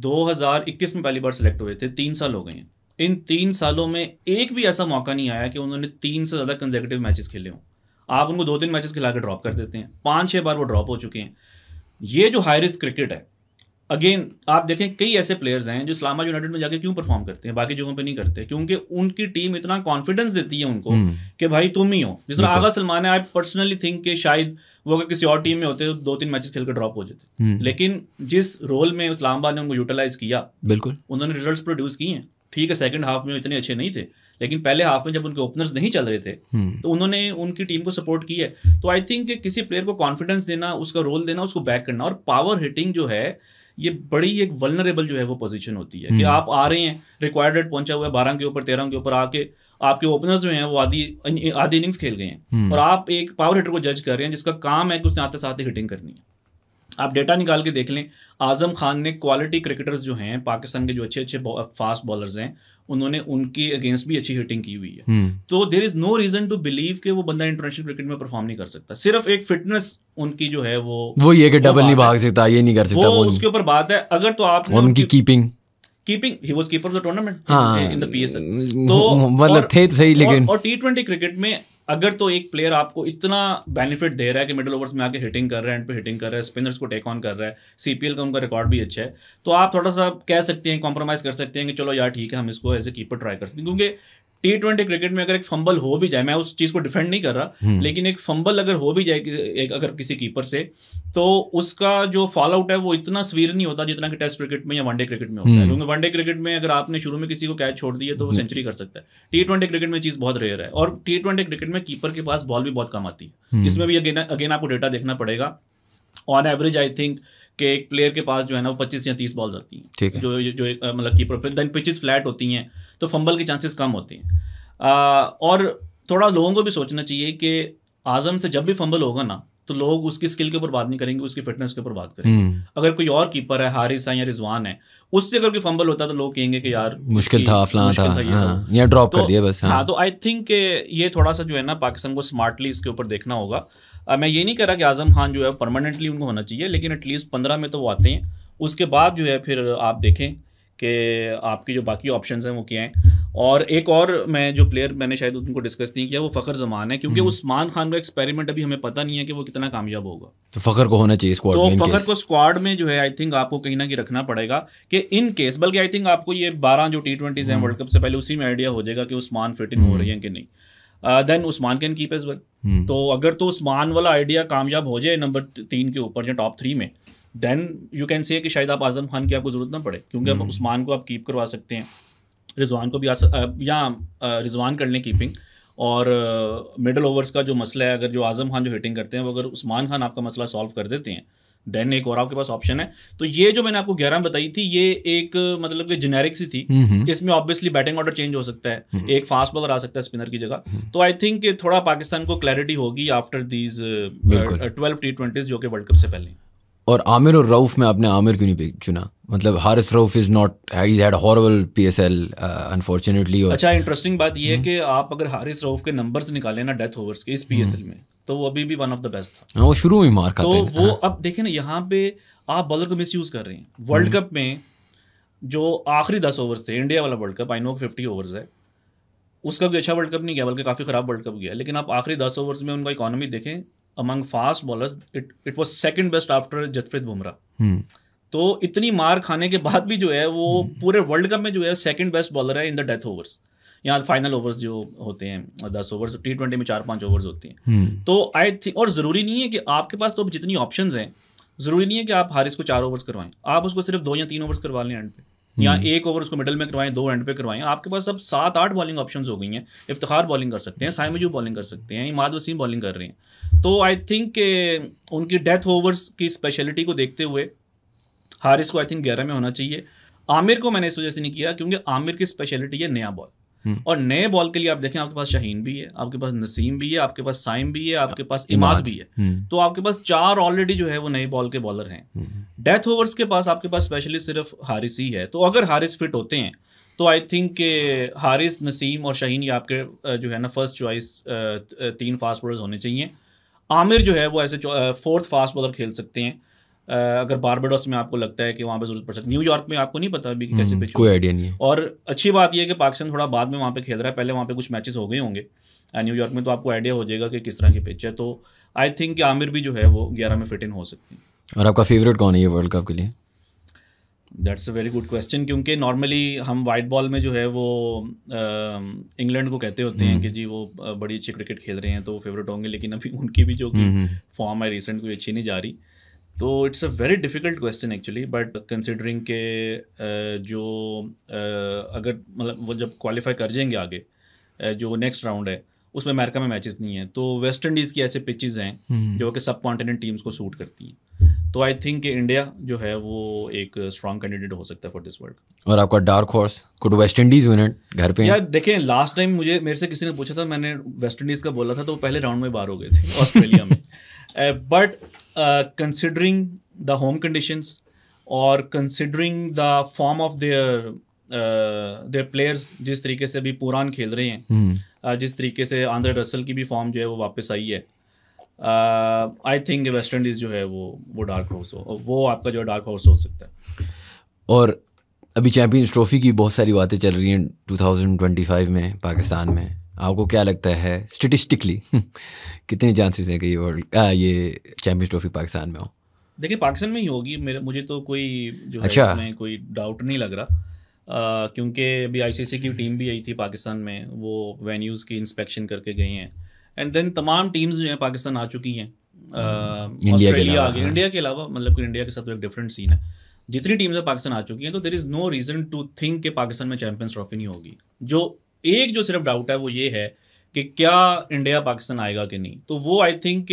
2021 में पहली बार सेलेक्ट हुए थे तीन साल हो गए हैं इन तीन सालों में एक भी ऐसा मौका नहीं आया कि उन्होंने तीन से ज़्यादा कंजेकटिव मैचेस खेले हों आप उनको दो तीन मैचेस खिला के ड्रॉप कर देते हैं पाँच छः बार वो ड्रॉप हो चुके हैं ये जो हाई रिस्क क्रिकेट है अगेन आप देखें कई ऐसे प्लेयर्स हैं जो इस्लामा यूनाइटेड में जाके क्यों परफॉर्म करते हैं बाकी जगहों पे नहीं करते क्योंकि उनकी टीम इतना कॉन्फिडेंस देती है उनको हम्म। कि भाई तुम ही हो जिस तरह आगा सलमान है आई पर्सनली थिंक कि शायद वो अगर किसी और टीम में होते तो दो तीन मैचेस खेल के ड्रॉप हो जाते हम्म। लेकिन जिस रोल में इस्लामाबाद ने उनको यूटिलाइज किया बिल्कुल उन्होंने रिजल्ट प्रोड्यूस किए हैं ठीक है सेकंड हाफ में इतने अच्छे नहीं थे लेकिन पहले हाफ में जब उनके ओपनर्स नहीं चल रहे थे हम्म। तो उन्होंने उनकी टीम को सपोर्ट की है तो आई थिंक कि किसी प्लेयर को कॉन्फिडेंस देना उसका रोल देना उसको बैक करना और पावर हिटिंग जो है ये बड़ी एक वलनरेबल जो है वो पोजीशन होती है कि हम्म। आप आ रहे हैं रिक्वायर्ड रेट पहुंचा हुआ है बारह के ऊपर तेरह के ऊपर आके आपके ओपनर्स जो हैं वो आधी आधी इनिंग्स खेल गए हैं हम्म। और आप एक पावर हिटर को जज कर रहे हैं जिसका काम है कि उसने आते साथ ही हिटिंग करनी है आप डेटा निकाल के देख लें आज़म खान ने क्वालिटी क्रिकेटर्स जो हैं पाकिस्तान के जो अच्छे अच्छे फास्ट बॉलर्स हैं उन्होंने उनके अगेंस्ट भी अच्छी हिटिंग की हुई है हम्म। तो there is no reason to believe कि वो बंदा इंटरनेशनल क्रिकेट में परफॉर्म नहीं कर सकता सिर्फ एक फिटनेस उनकी जो है वो वो ये कि डबल नहीं भाग सकता ये नहीं कर सकता वो उसके ऊपर बात है अगर तो आप उनकी keeping keeping he was keeper of the tournament in the PSL तो मतलब थे तो सही लेकिन और टी20 क्रिकेट में अगर तो एक प्लेयर आपको इतना बेनिफिट दे रहा है कि मिडिल ओवर्स में आके हिटिंग कर रहा है एंड पे हिटिंग कर रहा है स्पिनर्स को टेक ऑन कर रहा है सीपीएल का उनका रिकॉर्ड भी अच्छा है तो आप थोड़ा सा कह सकते हैं कॉम्प्रोमाइज कर सकते हैं कि चलो यार ठीक है हम इसको एज ए कीपर ट्राई कर सकते हैं क्योंकि टी ट्वेंटी क्रिकेट में अगर एक फंबल हो भी जाए मैं उस चीज को डिफेंड नहीं कर रहा हम्म। लेकिन एक फंबल अगर हो भी जाए एक अगर किसी कीपर से तो उसका जो फॉल आउट है वो इतना स्वीर नहीं होता जितना कि टेस्ट क्रिकेट में या वनडे क्रिकेट में होता है हम्म। क्योंकि वनडे क्रिकेट में अगर आपने शुरू में किसी को कैच छोड़ दिया तो वो सेंचुरी हम्म। कर सकता है टी ट्वेंटी क्रिकेट में चीज बहुत रेयर है और टी ट्वेंटी क्रिकेट में कीपर के पास बॉल भी बहुत कम आती है इसमें भी अगेन अगेन आपको डेटा देखना पड़ेगा ऑन एवरेज आई थिंक कि एक प्लेयर के पास जो है ना वो पच्चीस या तीस बॉल होती हैं ठीक है जो जो मतलब कीपर पर देन पिचेस फ्लैट होती हैं तो फंबल के चांसेस कम होते हैं और थोड़ा लोगों को भी सोचना चाहिए कि आजम से जब भी फंबल होगा ना तो लोग उसकी स्किल के ऊपर बात नहीं करेंगे उसकी फिटनेस के ऊपर बात करेंगे हम्म। अगर कोई और कीपर है हारिस है या रिजवान है उससे अगर कोई फंबल होता तो लोग कहेंगे कि यार मुश्किल था फलां था, था, हाँ। था या ड्रॉप तो, कर दिया बस हाँ, हाँ। तो आई थिंक ये थोड़ा सा जो है ना पाकिस्तान को स्मार्टली इसके ऊपर देखना होगा आ, मैं ये नहीं कह रहा कि आज़म खान जो है परमानेंटली उनको होना चाहिए लेकिन एटलीस्ट पंद्रह में तो वो आते हैं उसके बाद जो है फिर आप देखें कि आपके जो बाकी ऑप्शन हैं वो क्या हैं और एक और मैं जो प्लेयर मैंने शायद उनको डिस्कस नहीं किया वो फ़खर जमान है क्योंकि हम्म। उस्मान खान का एक्सपेरिमेंट अभी हमें पता नहीं है कि वो कितना कामयाब होगा तो फ़खर को होना चाहिए स्क्वाड तो फ़खर को स्क्वाड में जो है आई थिंक आपको कहीं ना कहीं रखना पड़ेगा कि इन केस बल्कि आई थिंक आपको ये बारह जो टी ट्वेंटीज़ हैं वर्ल्ड हम्म। कप से पहले उसी में आइडिया हो जाएगा कि उस्मान फिटिंग हो हम्म। रही है कि नहीं then Usman can keep as well तो अगर तो उस्मान वाला आइडिया कामयाब हो जाए नंबर तीन के ऊपर या टॉप थ्री में देन यू कैन से कि शायद आप आजम खान की आपको ज़रूरत ना पड़े क्योंकि आप उस्मान hmm. को आप कीप करवा सकते हैं रिजवान को भी आ या रिजवान कर लें कीपिंग और मिडल ओवर्स का जो मसला है अगर जो आजम खान जो हिटिंग करते हैं वो अगर उस्मान खान आपका मसला सॉल्व कर देते हैं देन एक और आपके पास ऑप्शन है तो ये जो मैंने आपको ग्यारह बताई थी ये एक मतलब कि जेनेरिक सी थी इसमें ऑब्वियसली बैटिंग ऑर्डर चेंज हो सकता है एक फास्ट बॉलर आ सकता है स्पिनर की जगह तो आई थिंक थोड़ा पाकिस्तान को क्लैरिटी होगी after these twelve T twenties जो कि वर्ल्ड कप से पहले और आमिर और रऊफ में आपने आमिर क्यों नहीं चुना मतलब Haris Rauf is not is had horrible L unfortunately अच्छा इंटरेस्टिंग बात यह है हम्म। कि आप अगर हारिस रऊफ के नंबर्स निकालें ना डेथ ओवर्स के इस पी एस एल में तो वो अभी भी वन ऑफ द बेस्ट था हाँ, वो शुरू में मार तो वो अब देखें ना यहाँ पे आप बॉलर को मिस यूज कर रहे हैं वर्ल्ड हम्म। कप में जो आखिरी दस ओवर्स थे इंडिया वाला world cup I know fifty overs है उसका भी अच्छा वर्ल्ड कप नहीं गया बल्कि काफ़ी ख़राब वर्ल्ड कप गया लेकिन आप आखिरी दस ओवर्स में उनका इकोनॉमी देखें among fast bowler it it was second best after Jasprit Bumrah तो इतनी मार खाने के बाद भी जो है वो हम्म। पूरे वर्ल्ड कप में जो है सेकेंड बेस्ट बॉलर है इन द डेथ ओवर्स या फाइनल ओवर्स जो होते हैं दस ओवर्स टी ट्वेंटी में चार पाँच ओवर्स होते हैं हम्म। तो आई थिंक और ज़रूरी नहीं है कि आपके पास तो अब जितनी ऑप्शन हैं ज़रूरी नहीं है कि आप हारिस को चार ओवर्स करवाएं आप उसको सिर्फ दो या तीन ओवर्स करवा लें एंड पे या हम्म। एक ओवर उसको मिडल में करवाएं दो एंड पे करवाएं आपके पास अब सात आठ बॉलिंग ऑप्शन हो गई हैं इफ्तार बॉलिंग कर सकते हैं साइमजू बॉलिंग कर सकते हैं इमाद वसीम बॉलिंग कर रहे हैं तो आई थिंक के उनकी डेथ ओवर्स की स्पेशलिटी को देखते हुए हारिस को आई थिंक ग्यारह में होना चाहिए आमिर को मैंने इस वजह से नहीं किया क्योंकि आमिर की स्पेशलिटी है नया बॉल हम्म। और नए बॉल के लिए आप देखें आपके पास शहीन भी है आपके पास नसीम भी है आपके पास साइम भी है आपके पास इमाद भी है हम्म। तो आपके पास चार ऑलरेडी जो है वो नए बॉल के बॉलर हैं डेथ हम्म। ओवर्स के पास आपके पास स्पेशली सिर्फ हारिस ही है तो अगर हारिस फिट होते हैं तो आई थिंक के हारिस नसीम और शहीन ये आपके जो है ना फर्स्ट चॉइस तीन फास्ट बॉलर होने चाहिए आमिर जो है वो ऐसे फोर्थ फास्ट बॉलर खेल सकते हैं अगर बारबेडोस में आपको लगता है कि वहाँ पे जरूरत पड़ सकती है न्यूयॉर्क में आपको नहीं पता अभी कि कैसे हम्म, कोई आइडिया नहीं है और अच्छी बात यह है कि पाकिस्तान थोड़ा बाद में वहाँ पे खेल रहा है पहले वहाँ पे कुछ मैचेस हो गए होंगे न्यूयॉर्क में तो आपको आइडिया हो जाएगा कि किस तरह की पिच है तो आई थिंक आमिर भी जो है वो ग्यारह में फिट इन हो सकती है और आपका फेवरेट कौन है ये वर्ल्ड कप के लिए that's a very good question क्योंकि नॉर्मली हम वाइट बॉल में जो है वो इंग्लैंड को कहते होते हैं हम्म। कि जी वो बड़ी अच्छी क्रिकेट खेल रहे हैं तो फेवरेट होंगे लेकिन अभी उनकी भी जो फॉर्म हम्म, है रिसेंट कोई अच्छी नहीं जा रही तो it's a very difficult question actually but considering के जो अगर मतलब वो जब क्वालिफाई कर जाएंगे आगे जो नेक्स्ट राउंड है उसमें अमेरिका में मैचेस नहीं है तो वेस्ट इंडीज़ की ऐसे पिचेस हैं हम्म। जो कि सब कॉन्टिनेंट टीम्स को सूट करती हैं तो आई थिंक इंडिया जो है वो एक स्ट्रॉन्ग कैंडिडेट हो सकता है फॉर दिस वर्ल्ड और आपका dark horse could West Indies unit घर पे यार देखें लास्ट टाइम मुझे मेरे से किसी ने पूछा था मैंने वेस्ट इंडीज़ का बोला था तो पहले राउंड में बाहर हो गए थे ऑस्ट्रेलिया में but considering the home conditions और considering the form of their their players जिस तरीके से अभी पुरान खेल रहे हैं hmm. uh, जिस तरीके से आंध्र रसल की भी फॉर्म जो है वो वापस आई है आई थिंक वेस्ट इंडीज़ जो है वो वो डार्क हॉर्स हो वो आपका जो डार्क हॉर्स हो सकता है और अभी चैम्पियंस ट्रॉफी की बहुत सारी बातें चल रही हैं 2025 में पाकिस्तान में आपको क्या लगता है स्टेटिस्टिकली कितने चांसेस हैं कि ये वर्ल्ड ये चैम्पियंस ट्रॉफी पाकिस्तान में हो देखिए पाकिस्तान में ही होगी मेरे मुझे तो कोई जो अच्छा। है इसमें कोई डाउट नहीं लग रहा क्योंकि अभी आईसीसी की टीम भी आई थी पाकिस्तान में वो वेन्यूज़ की इंस्पेक्शन करके गई हैं एंड देन तमाम टीम्स जो हैं पाकिस्तान आ चुकी हैं इंडिया हम्म। के अलावा इंडिया हाँ। के अलावा मतलब कि इंडिया के साथ तो एक डिफरेंट सीन है जितनी टीम्स पाकिस्तान आ चुकी हैं तो there is no reason to think कि पाकिस्तान में चैंपियंस ट्रॉफी नहीं होगी जो एक जो सिर्फ डाउट है वो ये है कि क्या इंडिया पाकिस्तान आएगा कि नहीं तो वो आई थिंक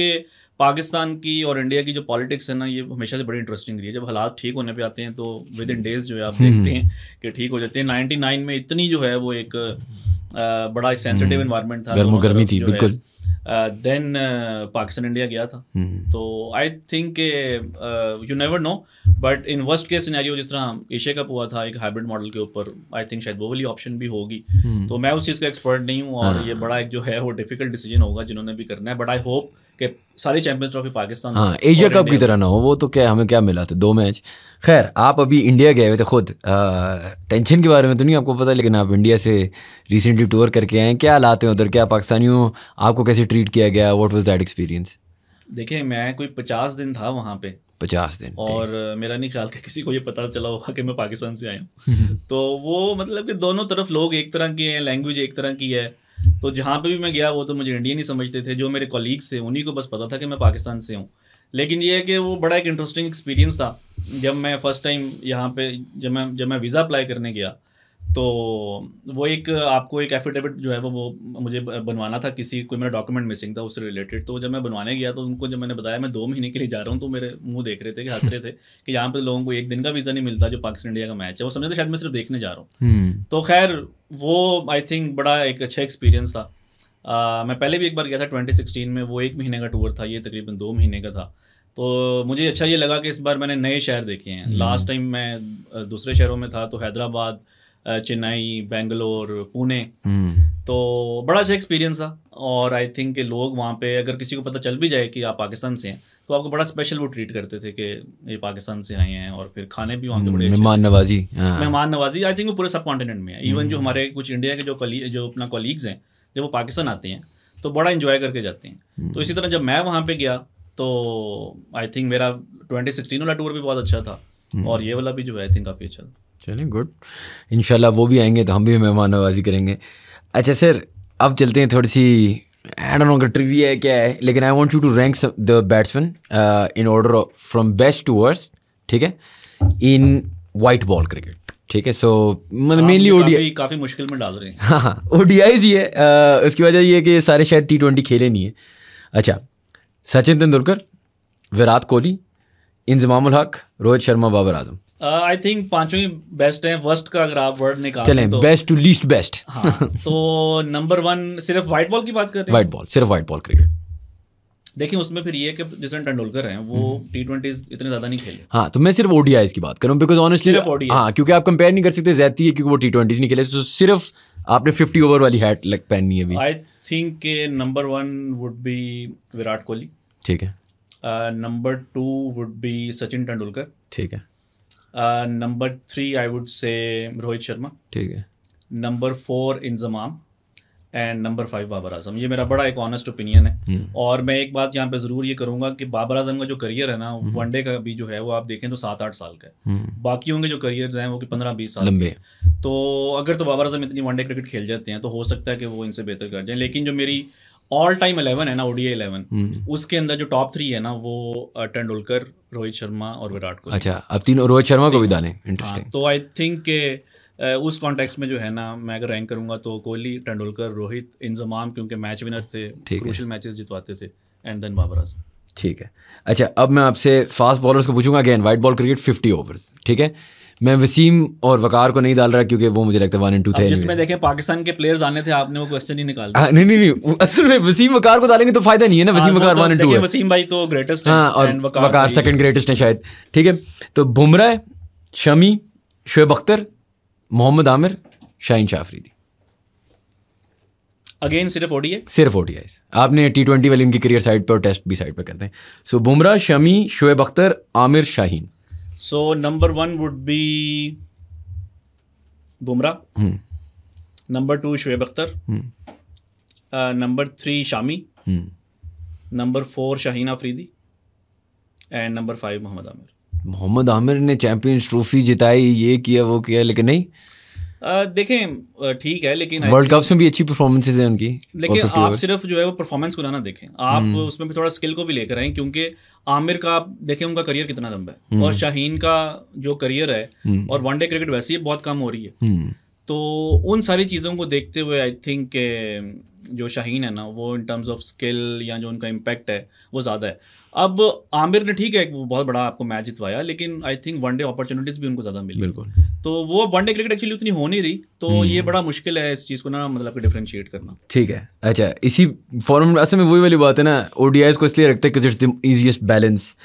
पाकिस्तान की और इंडिया की जो पॉलिटिक्स है ना ये हमेशा से बड़ी इंटरेस्टिंग रही है जब हालात ठीक होने पे आते हैं तो विद इन डेज जो है आप देखते हम्म। हैं कि ठीक हो जाते हैं 99 में इतनी जो है वो एक आ, बड़ा सेंसिटिव इन्वायरमेंट हम्म। था गर्म तो मतलब गर्मी थी बिल्कुल देन पाकिस्तान इंडिया गया था हम्म। तो I think you never know but in worst case scenario जिस तरह एशिया कप हुआ था एक हाइब्रिड मॉडल के ऊपर आई थिंक शायद वो वाली ऑप्शन भी होगी तो मैं उस चीज़ का एक्सपर्ट नहीं हूँ और हाँ। ये बड़ा एक जो है वो डिफिकल्ट डिसीजन होगा जिन्होंने भी करना है बट आई होप कि सारी चैंपियंस ट्रॉफी पाकिस्तान हाँ एशिया कप की तरह ना हो वो तो क्या हमें क्या मिला था दो मैच खैर आप अभी इंडिया गए हुए थे खुद टेंशन के बारे में तो नहीं आपको पता लेकिन आप इंडिया से रिसेंटली टूर करके आए क्या लाते हैं उधर क्या पाकिस्तानियों आपको कैसे ट्रीट किया गया वॉट वॉज दैट एक्सपीरियंस देखिए मैं कोई पचास दिन था वहाँ पे पचास दिन और मेरा नहीं ख्याल कि किसी को ये पता चला होगा कि मैं पाकिस्तान से आया हूँ तो वो मतलब कि दोनों तरफ लोग एक तरह के हैं लैंग्वेज एक तरह की है तो जहाँ पे भी मैं गया वो तो मुझे इंडियन ही समझते थे जो मेरे कॉलीग्स थे उन्हीं को बस पता था कि मैं पाकिस्तान से हूँ लेकिन ये है कि वो बड़ा एक इंटरेस्टिंग एक्सपीरियंस था जब मैं फर्स्ट टाइम यहाँ पे जब मैं जब मैं वीज़ा अप्लाई करने गया तो वो एक आपको एक एफिडेविट जो है वो वो मुझे बनवाना था किसी कोई मेरा डॉक्यूमेंट मिसिंग था उससे रिलेटेड तो जब मैं बनवाने गया तो उनको जब मैंने बताया मैं दो महीने के लिए जा रहा हूँ तो मेरे मुंह देख रहे थे कि हंस रहे थे कि यहाँ पे लोगों को एक दिन का वीज़ा नहीं मिलता जो पाकिस्तान इंडिया का मैच है वो समझे तो शायद मैं सिर्फ देखने जा रहा हूँ हम्म। तो खैर वो आई थिंक बड़ा एक अच्छा एक्सपीरियंस था आ, मैं पहले भी एक बार गया था ट्वेंटी में वो एक महीने का टूर था ये तकरीबन दो महीने का था तो मुझे अच्छा ये लगा कि इस बार मैंने नए शहर देखे हैं लास्ट टाइम हम्म। मैं दूसरे शहरों में था तो हैदराबाद चेन्नई बेंगलोर पुणे हम्म। तो बड़ा अच्छा एक्सपीरियंस था और आई थिंक के लोग वहाँ पे अगर किसी को पता चल भी जाए कि आप पाकिस्तान से हैं तो आपको बड़ा स्पेशल वो ट्रीट करते थे कि ये पाकिस्तान से आए हैं और फिर खाने भी वहाँ के बड़े हाँ। मेहमान नवाजी मेहमान नवाजी आई थिंक वो पूरे सब कॉन्टिनेंट में है इवन जो हम्म। हमारे कुछ इंडिया के जो जो अपना कॉलीग्स हैं जब वो पाकिस्तान आते हैं तो बड़ा इन्जॉय करके जाते हैं तो हम्म। इसी तरह जब मैं वहाँ पर गया तो आई थिंक मेरा ट्वेंटी सिक्सटीन वाला टूर भी बहुत अच्छा था और ये वाला भी जो है आई थिंक काफ़ी अच्छा था चलिए गुड इनशाला वो भी आएंगे तो हम भी मेहमान नवाजी करेंगे अच्छा सर अब चलते हैं थोड़ी सी एंड नो ट्रिविया है क्या है लेकिन I want you to rank the batsman in order from best to worst ठीक है इन वाइट बॉल क्रिकेट ठीक है सो मतलब मेनली ओडीआई काफ़ी मुश्किल में डाल रहे हैं हाँ हाँ ओडीआई ही है आ, uh, उसकी वजह ये है कि सारे शायद टी ट्वेंटी खेले नहीं है अच्छा Sachin Tendulkar Virat Kohli Inzamam Haq Rohit Sharma Babar Azam I uh, think पांचवी बेस्ट है वर्स्ट का अगर आप वर्ड निकाल चले बेस्ट टू लीस्ट बेस्ट तो नंबर वन हाँ, तो सिर्फ व्हाइट बॉल की बात कर रहे हैं व्हाइट बॉल सिर्फ व्हाइट बॉल क्रिकेट देखिए उसमें फिर ये कि जिस तेंडुलकर हैं वो टी हम्म। ट्वेंटीज इतने ज्यादा नहीं खेले हाँ तो मैं सिर्फ ओडीआई की बात करूँ बिकॉज ऑनेस्टली हाँ क्योंकि आप कंपेयर नहीं कर सकते जैती है क्योंकि वो टी ट्वेंटीज नहीं खेले तो सिर्फ आपने फिफ्टी ओवर वाली हैट लग पहननी है आई थिंक के number one would be Virat Kohli ठीक है number two would be Sachin Tendulkar ठीक है नंबर थ्री आई वुड से रोहित शर्मा ठीक है number four Inzamam and number five Babar Azam ये मेरा बड़ा एक ऑनेस्ट ओपिनियन है hmm. और मैं एक बात यहाँ पे जरूर ये करूंगा कि बाबर आजम का जो करियर है ना वनडे hmm. का भी जो है वो आप देखें तो सात आठ साल का है hmm. बाकी होंगे जो करियर हैं वो कि पंद्रह बीस साल लंबे तो अगर तो बाबर आजम इतनी वनडे क्रिकेट खेल जाते हैं तो हो सकता है कि वो इनसे बेहतर कर जाए लेकिन जो मेरी ऑल टाइम इलेवन है ना ओडीआई इलेवन hmm. उसके अंदर जो टॉप थ्री है ना वो uh, तेंडुलकर रोहित शर्मा और विराट कोहली अच्छा अब तीनों रोहित शर्मा को भी डालें इंटरेस्टिंग हाँ, तो आई थिंक के uh, उस कॉन्टेक्स्ट में जो है ना मैं अगर रैंक करूंगा तो कोहली तेंडुलकर रोहित इंजमाम क्योंकि मैच विनर थे क्रूशल मैचेस जितवाते थे एंड देन बाबर आजम ठीक है अच्छा अब मैं आपसे फास्ट बॉलर्स को पूछूंगा again white ball cricket fifty overs ठीक है मैं वसीम और वकार को नहीं डाल रहा क्योंकि वो मुझे लगता है वन एंड टू थे जिसमें देखें पाकिस्तान के प्लेयर्स आने थे आपने वो क्वेश्चन ही निकाल दिया हाँ, नहीं नहीं नहीं असल में वसीम वकार को डालेंगे तो फायदा नहीं है ना हाँ, Wasim Waqar one and two Wasim भाई तो ग्रेटेस्ट हाँ और वकार सेकंड ग्रेटेस्ट है शायद ठीक है तो बुमराह शमी शुएब अख्तर मोहम्मद आमिर शाहिन शाह अफरीदी अगेन सिर्फ ओडीआई सिर्फ ओडीआई आपने टी ट्वेंटी वाली उनकी करियर साइड पर और टेस्ट भी साइड पर करते हैं so Bumrah Shami Shoaib Akhtar Amir Shaheen so number one would be Bumrah number two Shoaib Akhtar number three Shami number four Shaheen Afridi and number five Mohammad Amir Mohammad Amir ने चैंपियंस ट्रॉफी जिताई ये किया वो किया लेकिन नहीं देखें ठीक है लेकिन वर्ल्ड कप में भी अच्छी परफॉर्मेंसेज हैं उनकी लेकिन आप सिर्फ जो है वो परफॉर्मेंस को ना देखें आप हम्म। उसमें भी थोड़ा स्किल को भी लेकर आए क्योंकि आमिर का आप देखें उनका करियर कितना लंबा है हम्म। और शाहीन का जो करियर है हम्म। और वनडे क्रिकेट वैसे ही बहुत कम हो रही है तो उन सारी चीज़ों को देखते हुए आई थिंक जो शाहीन है ना वो इन टर्म्स ऑफ स्किल या जो उनका इम्पैक्ट है वो ज़्यादा है अब आमिर ने ठीक है वो बहुत बड़ा आपको मैच जितवाया लेकिन आई थिंक वनडे अपॉर्चुनिटीज भी उनको ज्यादा मिली बिल्कुल तो वो वनडे क्रिकेट एक्चुअली उतनी हो नहीं रही तो हम्म। ये बड़ा मुश्किल है इस चीज़ को ना मतलब डिफ्रेंशिएट करना ठीक है अच्छा इसी फॉर्म असल में वही वाली बात है ना ओडीआईज को इसलिए रखते हैं क्योंकि it's the easiest balance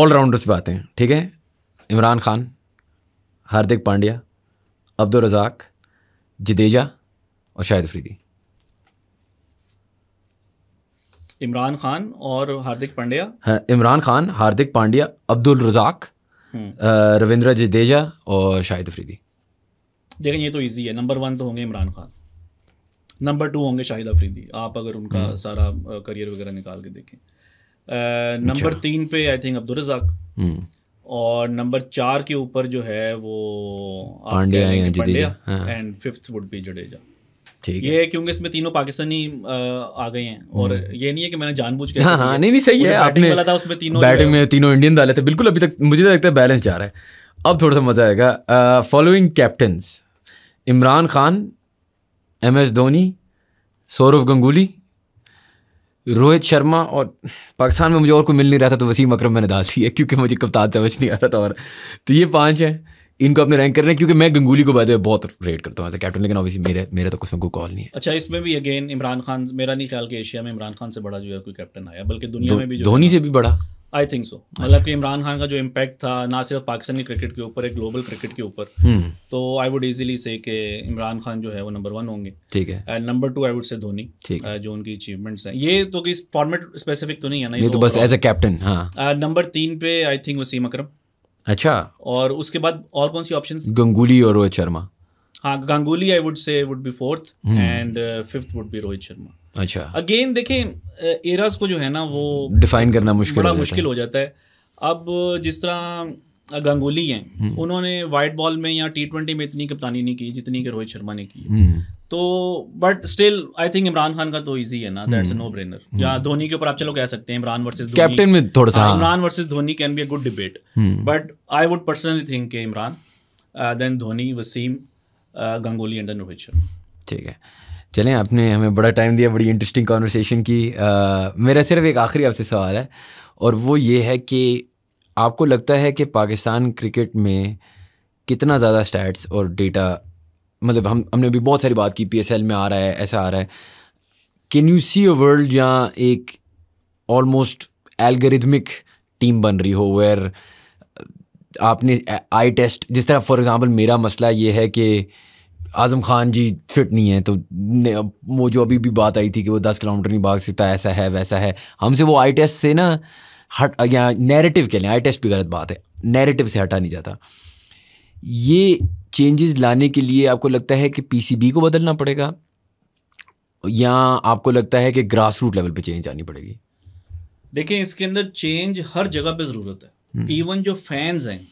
allrounders बातें ठीक है इमरान खान हार्दिक पांड्या अब्दुल रजाक जदेजा और शाहिद अफरीदी इमरान खान और हार्दिक पांड्या हाँ, इमरान खान हार्दिक पांड्या अब्दुल रजाक हम्म। रविंद्र जडेजा और शाहिद अफरीदी देखें ये तो इजी है नंबर वन तो होंगे इमरान खान नंबर टू होंगे शाहिद अफरीदी आप अगर उनका हम्म। सारा करियर वगैरह निकाल के देखें नंबर अच्छा। तीन पे आई थिंक अब्दुलरजाक हम्म। और नंबर चार के ऊपर जो है वो Pandya and fifth would be Jadeja ठीक ये है क्योंकि इसमें तीनों पाकिस्तानी आ गए हैं और हम्म। ये नहीं है कि मैंने जानबूझ के हाँ हाँ नहीं नहीं सही है आपने था उसमें तीनों बैटिंग में तीनों इंडियन डाले थे बिल्कुल अभी तक मुझे तो लगता है बैलेंस जा रहा है अब थोड़ा सा मज़ा आएगा following captain Imran Khan M S Dhoni Sourav Ganguly Rohit Sharma और पाकिस्तान में मुझे और कोई मिल नहीं रहा था तो वसीम अकरम मैंने डाल दिया है क्योंकि मुझे कप्तान समझ नहीं आ रहा था और तो ये पाँच हैं इनको अपने रैंक करने क्योंकि मैं गंगुली को बाद बहुत रेट करता हूँ कैप्टन लेकिन ऑब्वियसली मेरे मेरे तो उसमें कोई कॉल नहीं है अच्छा इसमें भी अगेन इमरान खान मेरा नहीं ख्याल कि एशिया में इमरान खान से बड़ा जो है कोई कैप्टन आया बल्कि दुनिया में भी धोनी से भी बड़ा आई थिंक सो मतलब कि इमरान खान का जो इम्पैक्ट था ना सिर्फ पाकिस्तानी क्रिकेट के ऊपर एक ग्लोबल क्रिकेट के ऊपर हम्म। तो आई वुड इजीली से कि इमरान खान जो है वो नंबर वन होंगे ठीक है and number two I would say Dhoni ठीक है जो उनकी अचीवमेंट्स हैं ये तो कि फॉर्मेट स्पेसिफिक तो नहीं है ना ये तो, तो बस एज हाँ। अ कैप्टन नंबर तीन पे आई थिंक वसीम अक्रम अच्छा और उसके बाद और कौन सी ऑप्शन गंगुली और रोहित शर्मा हाँ Ganguly I would say would be fourth and fifth would be Rohit Sharma अच्छा अगेन देखें एरास uh, को जो है ना वो डिफाइन करना मुश्किल बड़ा मुश्किल हो जाता है अब जिस तरह uh, गांगुली हैं हम्म। उन्होंने वाइट बॉल में या टी ट्वेंटी में इतनी कप्तानी नहीं की जितनी कि रोहित शर्मा ने की तो but still I think Imran Khan का तो इजी है ना दैट्स नो ब्रेनर या धोनी के ऊपर आप चलो कह सकते हैं इमरान वर्सेस कैप्टन में थोड़ा सा इमरान हाँ, वर्सेस हाँ। Dhoni can be a good debate but I would personally think Imran then Dhoni Wasim Ganguly and then Rohit Sharma ठीक है चलें आपने हमें बड़ा टाइम दिया बड़ी इंटरेस्टिंग कॉन्वर्सेशन की uh, मेरा सिर्फ एक आखिरी आपसे सवाल है और वो ये है कि आपको लगता है कि पाकिस्तान क्रिकेट में कितना ज़्यादा स्टैट्स और डेटा मतलब हम हमने अभी बहुत सारी बात की पी में आ रहा है ऐसा आ रहा है can you see a world जहाँ एक ऑलमोस्ट एल्गोरिथमिक टीम बन रही हो वेयर uh, आपने आई uh, टेस्ट जिस तरह फॉर एग्ज़ाम्पल मेरा मसला ये है कि आज़म खान जी फिट नहीं है तो वो जो अभी भी बात आई थी कि वो दस किलोमीटर नहीं भाग सकता ऐसा है वैसा है हमसे वो आई टेस्ट से ना हट या नैरेटिव के लिए आई टेस्ट भी गलत बात है नैरेटिव से हटा नहीं जाता ये चेंजेस लाने के लिए आपको लगता है कि पीसीबी को बदलना पड़ेगा या आपको लगता है कि ग्रास रूट लेवल पे चेंज आनी पड़ेगी देखिए इसके अंदर चेंज हर जगह पे ज़रूरत है इवन हम्म। जो फैंस हैं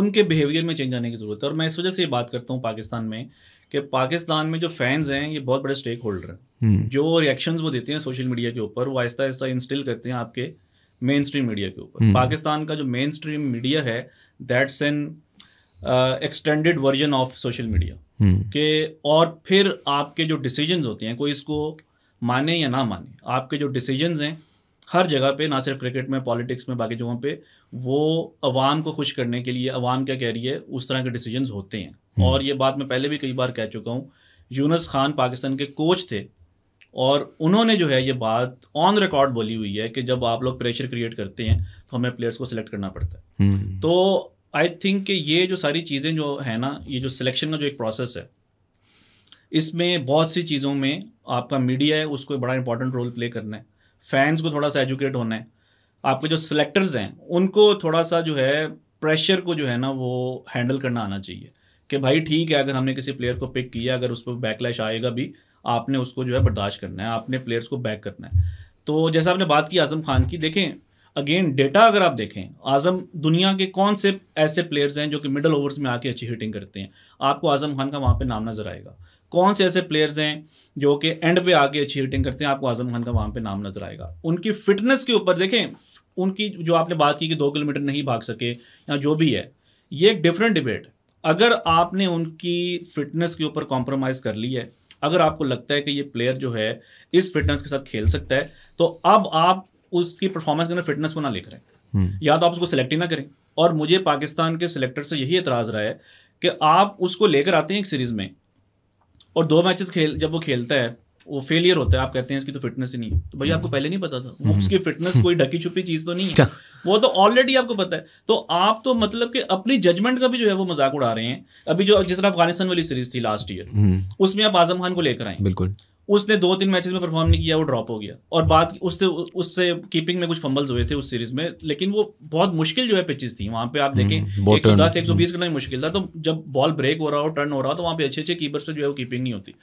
उनके बिहेवियर में चेंज आने की ज़रूरत है और मैं इस वजह से ये बात करता हूँ पाकिस्तान में कि पाकिस्तान में जो फैंस हैं ये बहुत बड़े स्टेक होल्डर हैं हम्म। जो रिएक्शंस वो देते हैं सोशल मीडिया के ऊपर वो आहिस्ता आहिस्ता इंस्टिल करते हैं आपके मेन स्ट्रीम मीडिया के ऊपर हम्म। पाकिस्तान का जो मेन स्ट्रीम मीडिया है that's an extended version of social media के और फिर आपके जो डिसीजंस होते हैं कोई इसको माने या ना माने आपके जो डिसीजंस हैं हर जगह पे ना सिर्फ क्रिकेट में पॉलिटिक्स में बाकी जगहों पे वो अवाम को खुश करने के लिए अवाम क्या कह रही है उस तरह के डिसीजंस होते हैं hmm. और ये बात मैं पहले भी कई बार कह चुका हूँ यूनस खान पाकिस्तान के कोच थे और उन्होंने जो है ये बात ऑन रिकॉर्ड बोली हुई है कि जब आप लोग प्रेशर क्रिएट करते हैं तो हमें प्लेयर्स को सिलेक्ट करना पड़ता है hmm. तो आई थिंक ये जो सारी चीज़ें जो है ना ये जो सिलेक्शन का जो एक प्रोसेस है इसमें बहुत सी चीज़ों में आपका मीडिया है उसको बड़ा इंपॉर्टेंट रोल प्ले करना है फैंस को थोड़ा सा एजुकेट होना है आपके जो सिलेक्टर्स हैं उनको थोड़ा सा जो है प्रेशर को जो है ना वो हैंडल करना आना चाहिए कि भाई ठीक है अगर हमने किसी प्लेयर को पिक किया अगर उस पर बैकलैश आएगा भी आपने उसको जो है बर्दाश्त करना है आपने प्लेयर्स को बैक करना है तो जैसा आपने बात की आजम खान की देखें अगेन डेटा अगर आप देखें आजम दुनिया के कौन से ऐसे प्लेयर्स हैं जो कि मिडल ओवर्स में आके अच्छी हिटिंग करते हैं आपको आजम खान का वहाँ पे नाम नजर आएगा कौन से ऐसे प्लेयर्स हैं जो कि एंड पे आके अच्छी हिटिंग करते हैं आपको आजम खान का वहाँ पे नाम नजर आएगा उनकी फिटनेस के ऊपर देखें उनकी जो आपने बात की कि दो किलोमीटर नहीं भाग सके या जो भी है ये एक डिफरेंट डिबेट अगर आपने उनकी फिटनेस के ऊपर कॉम्प्रोमाइज़ कर ली है अगर आपको लगता है कि ये प्लेयर जो है इस फिटनेस के साथ खेल सकता है तो अब आप उसकी परफॉर्मेंस के अंदर फिटनेस को ना लेकर आए हम्म। या तो आप उसको सिलेक्ट ही ना करें और मुझे पाकिस्तान के सिलेक्टर से यही एतराज़ रहा है कि आप उसको लेकर आते हैं एक सीरीज़ में और दो मैचेस खेल जब वो खेलता है वो फेलियर होता है आप कहते हैं इसकी तो फिटनेस ही नहीं है तो भैया आपको पहले नहीं पता था हम्म। उसकी फिटनेस कोई ढकी छुपी चीज़ तो नहीं है अच्छा। वो तो ऑलरेडी आपको पता है तो आप तो मतलब कि अपनी जजमेंट का भी जो है वो मजाक उड़ा रहे हैं अभी जो जिस तरह अफगानिस्तान वाली सीरीज थी लास्ट हम्म। ईयर उसमें आप आजम खान को लेकर आए बिल्कुल उसने दो तीन मैचेस में परफॉर्म नहीं किया वो ड्रॉप हो गया और बात उससे उससे कीपिंग में कुछ फंबल्स हुए थे उस सीरीज में लेकिन वो बहुत मुश्किल जो है पिचेस थी वहां पे आप हम्म, देखें एक सौ दस एक सौ बीस हम्म। करना मुश्किल था तो जब बॉल ब्रेक हो रहा हो टर्न हो रहा हो तो वहाँ पे अच्छे अच्छे कीपर से जो है वो कीपिंग नहीं होती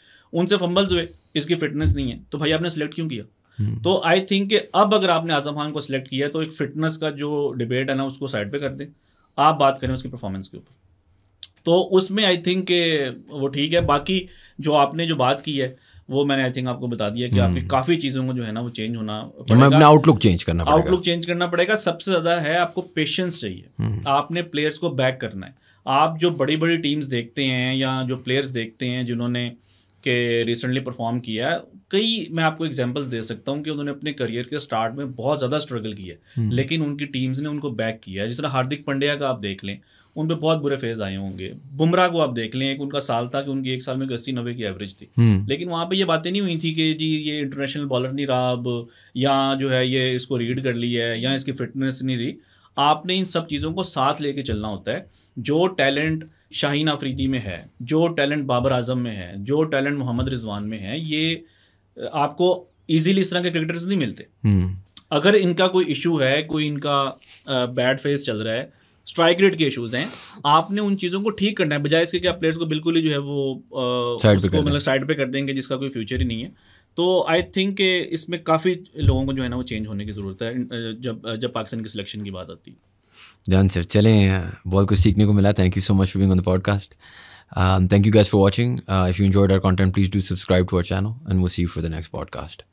उनसे फंबल्स हुए इसकी फिटनेस नहीं है तो भाई आपने सेलेक्ट क्यों किया हम्म। तो आई थिंक अब अगर आपने आजम खान को सिलेक्ट किया तो एक फिटनेस का जो डिबेट है ना उसको साइड पे कर दें आप बात करें उसकी परफॉर्मेंस के ऊपर तो उसमें आई थिंक वो ठीक है बाकी जो आपने जो बात की है वो मैंने आई थिंक आपको बता दिया कि आपकी हम्म। काफ़ी चीज़ों को जो है ना वो चेंज होना पड़ेगा आउटलुक चेंज करना पड़ेगा आउटलुक चेंज करना पड़ेगा सबसे ज़्यादा है आपको पेशेंस चाहिए हम्म। आपने प्लेयर्स को बैक करना है आप जो बड़ी बड़ी टीम्स देखते हैं या जो प्लेयर्स देखते हैं जिन्होंने के रिसेंटली परफॉर्म किया है कई मैं आपको एग्जाम्पल्स दे सकता हूँ कि उन्होंने अपने करियर के स्टार्ट में बहुत ज़्यादा स्ट्रगल हम्म। किया है लेकिन उनकी टीम्स ने उनको बैक किया जिस तरह हार्दिक पंड्या का आप देख लें उन पर बहुत बुरे फेज आए होंगे बुमराह को आप देख लें एक उनका साल था कि उनकी एक साल में अस्सी नब्बे की एवरेज थी हम्म। लेकिन वहाँ पे ये बातें नहीं हुई थी कि जी ये इंटरनेशनल बॉलर नहीं रहा अब या जो है ये इसको रीड कर ली है या इसकी फिटनेस नहीं रही आपने इन सब चीज़ों को साथ लेके चलना होता है जो टैलेंट शाहीन आफरीदी में है जो टैलेंट बाबर आजम में है जो टैलेंट मोहम्मद रिजवान में है ये आपको इजीली इस तरह के क्रिकेटर्स नहीं मिलते हम्म। अगर इनका कोई इशू है कोई इनका बैड फेज चल रहा है स्ट्राइक रेट के इश्यूज हैं आपने उन चीज़ों को ठीक करना है बजाय इसके कि आप प्लेयर्स को बिल्कुल ही जो है वो मतलब साइड पे कर देंगे जिसका कोई फ्यूचर ही नहीं है तो आई थिंक इसमें काफ़ी लोगों को जो है ना वो चेंज होने की ज़रूरत है जब जब पाकिस्तान की सिलेक्शन की बात आती है जान सर चले बहुत कुछ सीखने को मिला thank you so much for being on the podcast thank you guys for watching if you enjoyed our content please do subscribe to our channel and we'll see for the next podcast